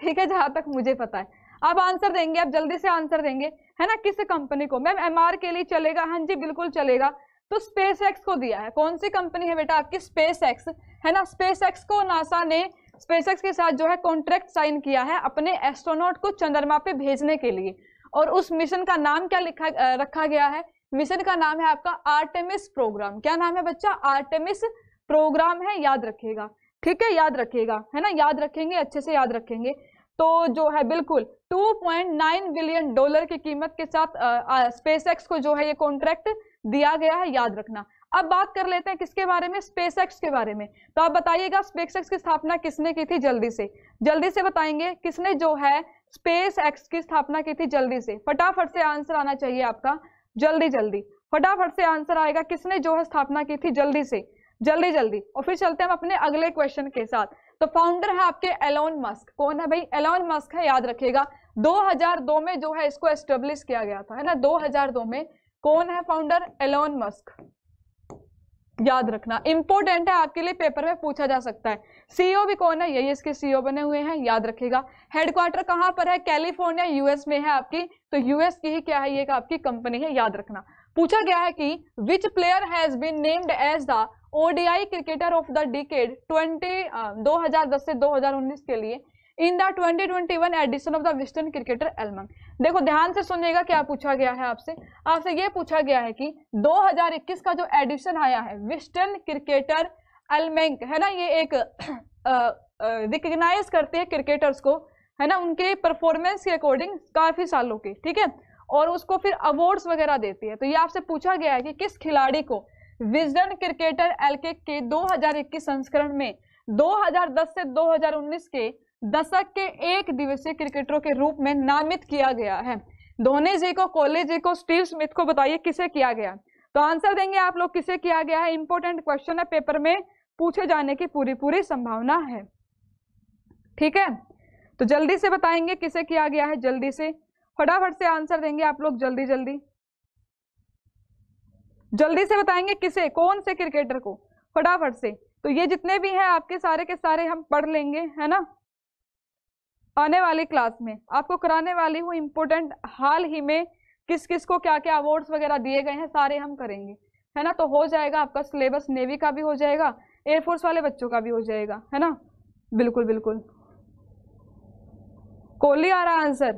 ठीक है जहां तक मुझे पता है आप आंसर देंगे आप जल्दी से आंसर देंगे है ना किस कंपनी को मैम एम के लिए चलेगा हाँ जी बिल्कुल चलेगा तो स्पेस एक्स को दिया है कौन सी कंपनी है बेटा आपकी स्पेस एक्स है ना स्पेस एक्स को नासा ने स्पेस एक्स के साथ जो है कॉन्ट्रैक्ट साइन किया है अपने एस्ट्रोनॉट को चंद्रमा पे भेजने के लिए और उस मिशन का नाम क्या लिखा रखा गया है मिशन का नाम है आपका आर्टेमिस प्रोग्राम क्या नाम है बच्चा आर्टेमिस प्रोग्राम है याद रखेगा ठीक है याद रखेगा है ना याद रखेंगे अच्छे से याद रखेंगे तो जो है बिल्कुल 2.9 बिलियन डॉलर की कीमत के साथ स्पेस एक्स को जो है ये कॉन्ट्रैक्ट दिया गया है याद रखना अब बात कर लेते हैं किसके बारे में स्पेस के बारे में तो आप बताइएगा स्पेस की स्थापना किसने की थी जल्दी से जल्दी से बताएंगे किसने जो है स्पेस एक्स की स्थापना की थी जल्दी से फटाफट से आंसर आना चाहिए आपका जल्दी जल्दी फटाफट से आंसर आएगा किसने जो है स्थापना की थी जल्दी से जल्दी जल्दी और फिर चलते हैं हम अपने अगले क्वेश्चन के साथ तो फाउंडर है आपके एलोन मस्क कौन है भाई एलोन मस्क है याद रखिएगा 2002 में जो है इसको एस्टेब्लिश किया गया था है ना 2002 में कौन है फाउंडर एलोन मस्क याद रखना इंपॉर्टेंट है आपके लिए पेपर में पूछा जा सकता है सीईओ e भी कौन है यही इसके सीईओ बने हुए हैं याद रखेगा हेडक्वार्टर कहां पर है कैलिफोर्निया यूएस में है आपकी तो यूएस की ही क्या है ये आपकी कंपनी है याद रखना पूछा गया है कि which player has been named as the ODI cricketer of the decade twenty दो से दो के लिए in the 2021 edition of the Wisden cricketer almanack देखो ध्यान से सुनिएगा क्या पूछा गया है आपसे आपसे ये पूछा गया है कि 2021 का जो एडिशन आया है वेस्टर्न क्रिकेटर एलमेंक है ना ये एक रिकग्नाइज करते हैं क्रिकेटर्स को है ना उनके परफॉर्मेंस के अकॉर्डिंग काफ़ी सालों के ठीक है और उसको फिर अवार्ड्स वगैरह देती है तो ये आपसे पूछा गया है कि किस खिलाड़ी को विजन क्रिकेटर एल के दो संस्करण में 2010 से 2019 के दशक के एक दिवसीय क्रिकेटरों के रूप में नामित किया गया है धोनी जी को कोहली जी को स्टीव स्मिथ को बताइए किसे किया गया तो आंसर देंगे आप लोग किसे किया गया है इंपॉर्टेंट क्वेश्चन है पेपर में पूछे जाने की पूरी पूरी संभावना है ठीक है तो जल्दी से बताएंगे किसे किया गया है जल्दी से फटाफट से आंसर देंगे आप लोग जल्दी जल्दी जल्दी से बताएंगे किसे कौन से क्रिकेटर को फटाफट से तो ये जितने भी हैं आपके सारे के सारे हम पढ़ लेंगे है ना आने वाली क्लास में आपको कराने वाली हूँ इम्पोर्टेंट हाल ही में किस किस को क्या क्या अवार्ड्स वगैरह दिए गए हैं सारे हम करेंगे है ना तो हो जाएगा आपका सिलेबस नेवी का भी हो जाएगा एयरफोर्स वाले बच्चों का भी हो जाएगा है ना बिल्कुल बिल्कुल कोहली आ रहा आंसर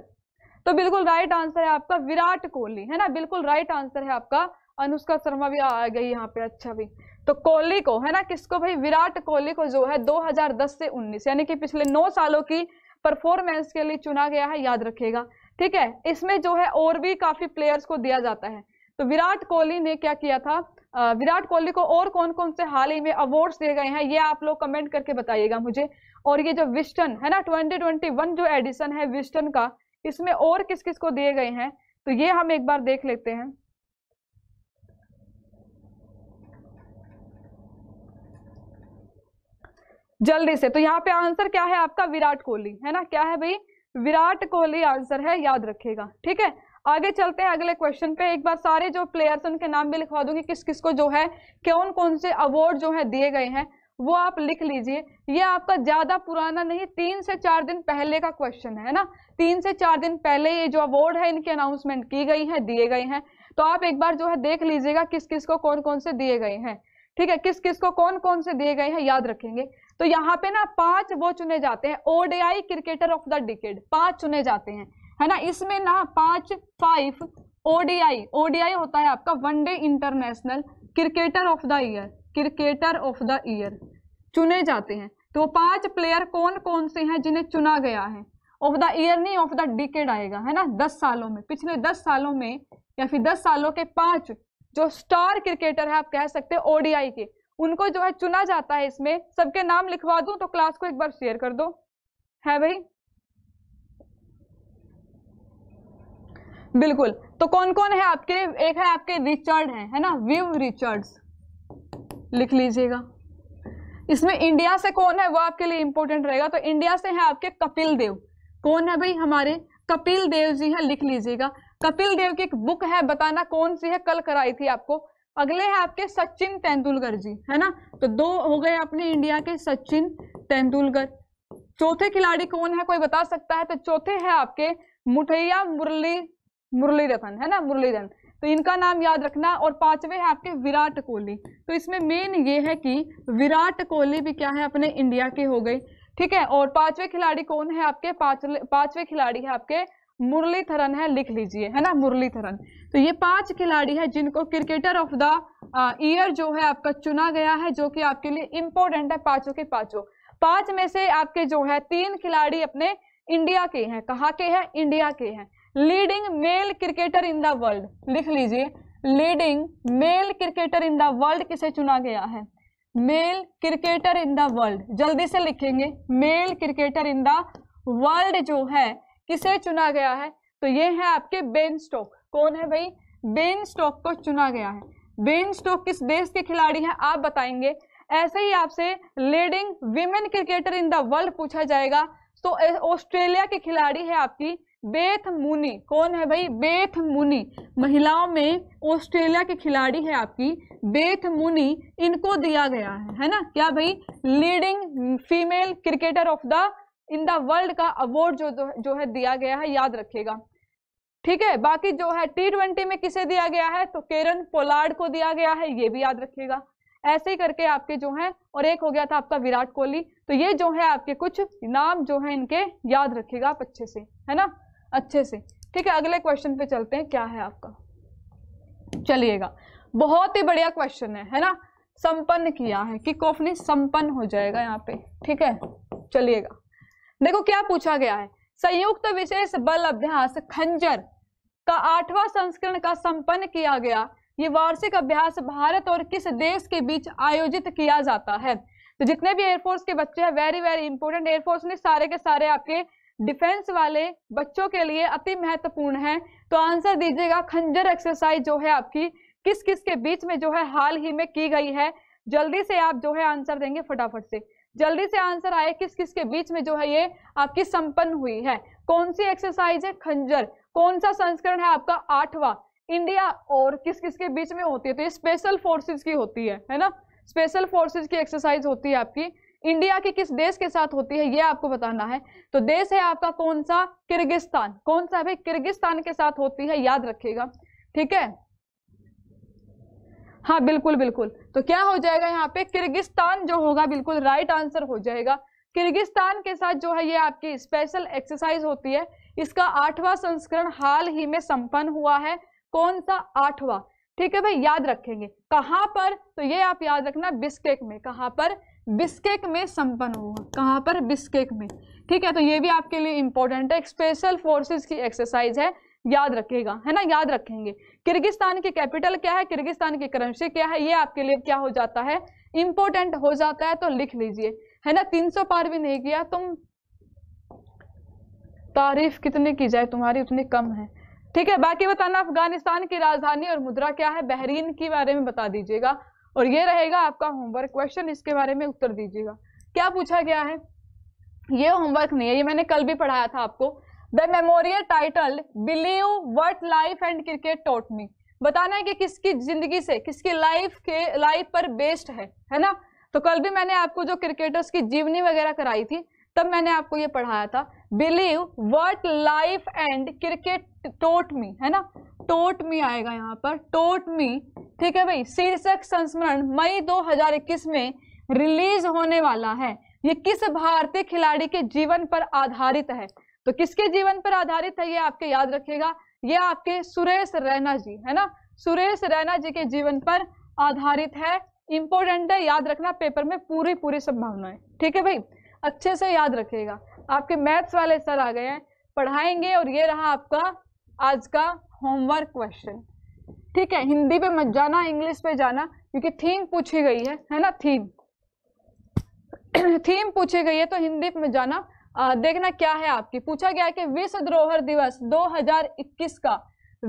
तो बिल्कुल राइट आंसर है आपका विराट कोहली है ना बिल्कुल राइट आंसर है आपका अनुष्का शर्मा भी आ गई यहाँ पे अच्छा भी तो कोहली को है ना किसको भाई विराट कोहली को जो है 2010 से 19 यानी कि पिछले नौ सालों की परफॉर्मेंस के लिए चुना गया है याद रखेगा ठीक है इसमें जो है और भी काफी प्लेयर्स को दिया जाता है तो विराट कोहली ने क्या किया था विराट कोहली को और कौन कौन से हाल ही में अवार्ड्स दिए गए हैं ये आप लोग कमेंट करके बताइएगा मुझे और ये जो विस्टन है ना 2021 जो एडिशन है विस्टन का इसमें और किस किस को दिए गए हैं तो ये हम एक बार देख लेते हैं जल्दी से तो यहाँ पे आंसर क्या है आपका विराट कोहली है ना क्या है भाई विराट कोहली आंसर है याद रखेगा ठीक है आगे चलते हैं अगले क्वेश्चन पे एक बार सारे जो प्लेयर्स उनके नाम भी लिखवा दूंगी किस किस को जो है कौन कौन से अवार्ड जो है दिए गए हैं वो आप लिख लीजिए ये आपका ज्यादा पुराना नहीं तीन से चार दिन पहले का क्वेश्चन है ना तीन से चार दिन पहले ये जो अवार्ड है इनकी अनाउंसमेंट की गई है दिए गए हैं तो आप एक बार जो है देख लीजिएगा किस किस को कौन कौन से दिए गए हैं ठीक है किस किस को कौन कौन से दिए गए हैं याद रखेंगे तो यहाँ पे ना पांच वो चुने जाते हैं ODI cricketer of the decade पांच चुने जाते हैं है ना इसमें ना पांच फाइव ओडीआई ओडीआई होता है आपका one day international cricketer of the year cricketer of the year चुने जाते हैं तो पांच प्लेयर कौन कौन से हैं जिन्हें चुना गया है ऑफ द ईयर नहीं ऑफ द डिकेड आएगा है ना दस सालों में पिछले दस सालों में या फिर दस सालों के पांच जो स्टार क्रिकेटर है आप कह सकते हैं ओडीआई के उनको जो है चुना जाता है इसमें सबके नाम लिखवा दूं तो क्लास को एक बार शेयर कर दो है भाई बिल्कुल तो कौन कौन है आपके एक है आपके रिचर्ड है है ना विव रिचर्ड लिख लीजिएगा इसमें इंडिया से कौन है वो आपके लिए इंपॉर्टेंट रहेगा तो इंडिया से है आपके कपिल देव कौन है भाई हमारे कपिल देव जी हैं लिख लीजिएगा कपिल देव की एक बुक है बताना कौन सी है कल कराई थी आपको अगले है आपके सचिन तेंदुलकर जी है ना तो दो हो गए अपने इंडिया के सचिन तेंदुलकर चौथे खिलाड़ी कौन है कोई बता सकता है तो चौथे है आपके मुठैया मुरली मुरलीरथन है ना मुरलीधन तो इनका नाम याद रखना और पांचवे है आपके विराट कोहली तो इसमें मेन ये है कि विराट कोहली भी क्या है अपने इंडिया के हो गए ठीक है और पांचवे खिलाड़ी कौन है आपके पांचवे खिलाड़ी है आपके मुरलीधरन है लिख लीजिए है ना मुरलीधरन तो ये पांच खिलाड़ी है जिनको क्रिकेटर ऑफ द ईयर जो है आपका चुना गया है जो कि आपके लिए इंपॉर्टेंट है पांचों के पांचों पांच में से आपके जो है तीन खिलाड़ी अपने इंडिया के हैं कहाँ के हैं इंडिया के हैं leading male cricketer in the world लिख लीजिए leading male cricketer in the world किसे चुना गया है male cricketer in the world जल्दी से लिखेंगे male cricketer in the world जो है किसे चुना गया है तो ये है आपके बेन स्टोक कौन है भाई बेन स्टोक को चुना गया है बेन स्टोक किस देश के खिलाड़ी हैं आप बताएंगे ऐसे ही आपसे leading women cricketer in the world पूछा जाएगा तो ऑस्ट्रेलिया के खिलाड़ी है आपकी बेथ मुनी कौन है भाई बेथ मुनी महिलाओं में ऑस्ट्रेलिया के खिलाड़ी है आपकी बेथ मुनी इनको दिया गया है है ना क्या भाई leading female cricketer of the in the world का अवार्ड जो तो- जो है दिया गया है याद रखिएगा ठीक है बाकी जो है टी ट्वेंटी में किसे दिया गया है तो केरन पोलार्ड को दिया गया है ये भी याद रखिएगा ऐसे ही करके आपके जो है और एक हो गया था आपका विराट कोहली तो ये जो है आपके कुछ नाम जो है इनके याद रखेगा आप अच्छे से है ना अच्छे से ठीक है अगले क्वेश्चन पे चलते हैं क्या है आपका चलिएगा बहुत ही बढ़िया क्वेश्चन है है ना संपन्न किया है कि कोफनी संपन्न हो जाएगा यहाँ पे ठीक है चलिएगा देखो क्या पूछा गया है संयुक्त विशेष बल अभ्यास खंजर का आठवां संस्करण का संपन्न किया गया ये वार्षिक अभ्यास भारत और किस देश के बीच आयोजित किया जाता है तो जितने भी एयरफोर्स के बच्चे हैं वेरी वेरी इंपॉर्टेंट एयरफोर्स ने सारे के सारे आपके डिफेंस वाले बच्चों के लिए अति महत्वपूर्ण है तो आंसर दीजिएगा खंजर एक्सरसाइज जो है आपकी किस किस के बीच में जो है हाल ही में की गई है जल्दी से आप जो है आंसर देंगे फटाफट से जल्दी से आंसर आए किस किस के बीच में जो है ये आपकी संपन्न हुई है कौन सी एक्सरसाइज है खंजर कौन सा संस्करण है आपका आठवां इंडिया और किस किस के बीच में होती है तो ये स्पेशल फोर्सेज की होती है है ना स्पेशल फोर्सेज की एक्सरसाइज होती है आपकी इंडिया के किस देश के साथ होती है ये आपको बताना है तो देश है आपका कौन सा किर्गिस्तान कौन सा भाई किर्गिस्तान के साथ होती है याद रखिएगा ठीक है हाँ बिल्कुल बिल्कुल तो क्या हो जाएगा यहाँ पे किर्गिस्तान जो होगा बिल्कुल राइट आंसर हो जाएगा किर्गिस्तान के साथ जो है ये आपकी स्पेशल एक्सरसाइज होती है इसका आठवां संस्करण हाल ही में संपन्न हुआ है कौन सा आठवां ठीक है भाई याद रखेंगे कहाँ पर तो ये आप याद रखना बिस्केक में कहाँ पर बिस्केक में संपन्न हुआ कहाँ पर बिस्केक में ठीक है तो ये भी आपके लिए इंपॉर्टेंट है स्पेशल फोर्सेस की एक्सरसाइज है याद रखेगा है ना याद रखेंगे किर्गिस्तान की कैपिटल क्या है किर्गिस्तान की करेंसी क्या है ये आपके लिए क्या हो जाता है इंपॉर्टेंट हो जाता है तो लिख लीजिए है ना सौ पार भी नहीं किया तुम तारीफ कितनी की जाए तुम्हारी उतनी कम है ठीक है बाकी बताना अफगानिस्तान की राजधानी और मुद्रा क्या है बहरीन के बारे में बता दीजिएगा और ये रहेगा आपका होमवर्क क्वेश्चन इसके बारे में उत्तर दीजिएगा क्या पूछा गया है ये होमवर्क नहीं है ये मैंने कल भी पढ़ाया था आपको the memorial title believe what life and cricket taught me बताना है कि किसकी जिंदगी से किसकी लाइफ के लाइफ पर बेस्ड है है ना तो कल भी मैंने आपको जो क्रिकेटर्स की जीवनी वगैरह कराई थी तब मैंने आपको ये पढ़ाया था believe what life and cricket taught me है ना टोट मी आएगा यहाँ पर टोट मी ठीक है भाई शीर्षक संस्मरण मई 2021 में रिलीज होने वाला है ये किस भारतीय खिलाड़ी के जीवन पर आधारित है तो किसके जीवन पर आधारित है ये आपके याद रखेगा ये आपके सुरेश रैना जी है ना सुरेश रैना जी के जीवन पर आधारित है इंपॉर्टेंट है याद रखना पेपर में पूरी पूरी संभावनाएं ठीक है भाई अच्छे से याद रखेगा आपके मैथ्स वाले सर आ गए हैं पढ़ाएंगे और ये रहा आपका आज का होमवर्क क्वेश्चन ठीक है हिंदी पे मत जाना इंग्लिश पे जाना क्योंकि थीम पूछी गई है है ना थीम थीम पूछी गई है तो हिंदी में जाना देखना क्या है आपकी पूछा गया कि विश्व धरोहर दिवस 2021 का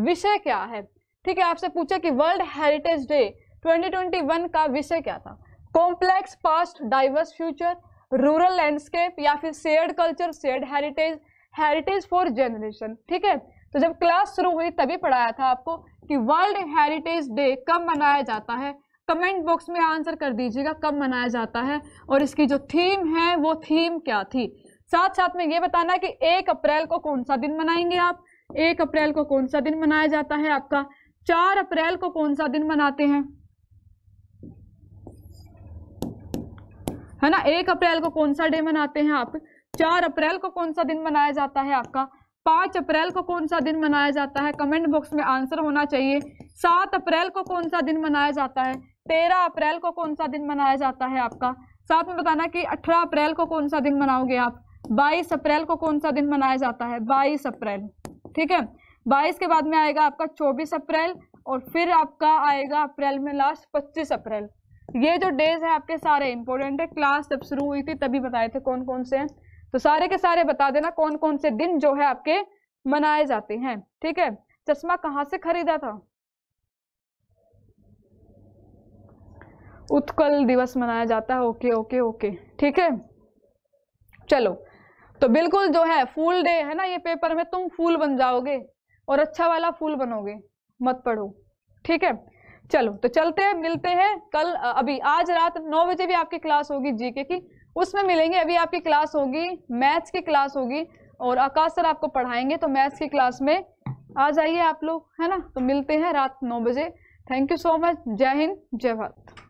विषय क्या है ठीक है आपसे पूछा कि वर्ल्ड हेरिटेज डे 2021 का विषय क्या था complex past diverse future rural landscape या फिर shared culture shared heritage heritage for generation ठीक है तो जब क्लास शुरू हुई तभी पढ़ाया था आपको कि वर्ल्ड हेरिटेज डे कब मनाया जाता है कमेंट बॉक्स में आंसर कर दीजिएगा कब मनाया जाता है और इसकी जो थीम है वो थीम क्या थी साथ साथ में ये बताना कि एक अप्रैल को कौन सा दिन मनाएंगे आप एक अप्रैल को कौन सा दिन मनाया जाता है आपका चार अप्रैल को कौन सा दिन मनाते हैं है ना एक अप्रैल को कौन सा डे मनाते हैं आप चार अप्रैल को कौन सा दिन मनाया जाता है आपका पांच अप्रैल को कौन सा दिन मनाया जाता है कमेंट बॉक्स में आंसर होना चाहिए सात अप्रैल को कौन सा दिन मनाया जाता है तेरह अप्रैल को कौन सा दिन मनाया जाता है आपका साथ में बताना कि अठारह अप्रैल को कौन सा दिन मनाओगे आप बाईस अप्रैल को कौन सा दिन मनाया जाता है बाईस अप्रैल ठीक है बाईस के बाद में आएगा आपका चौबीस अप्रैल और फिर आपका आएगा अप्रैल में लास्ट पच्चीस अप्रैल ये जो डेज है आपके सारे इंपॉर्टेंट है क्लास जब शुरू हुई थी तभी बताए थे कौन कौन से हैं तो सारे के सारे बता देना कौन कौन से दिन जो है आपके मनाए जाते हैं ठीक है चश्मा कहाँ से खरीदा था उत्कल दिवस मनाया जाता है ओके ओके ओके ठीक है चलो तो बिल्कुल जो है फूल डे है ना ये पेपर में तुम फूल बन जाओगे और अच्छा वाला फूल बनोगे मत पढ़ो ठीक है चलो तो चलते हैं मिलते हैं कल अभी आज रात नौ बजे भी आपकी क्लास होगी जीके की उसमें मिलेंगे अभी आपकी क्लास होगी मैथ्स की क्लास होगी और आकाश सर आपको पढ़ाएंगे तो मैथ्स की क्लास में आ जाइए आप लोग है ना तो मिलते हैं रात नौ बजे थैंक यू सो मच जय हिंद जय भारत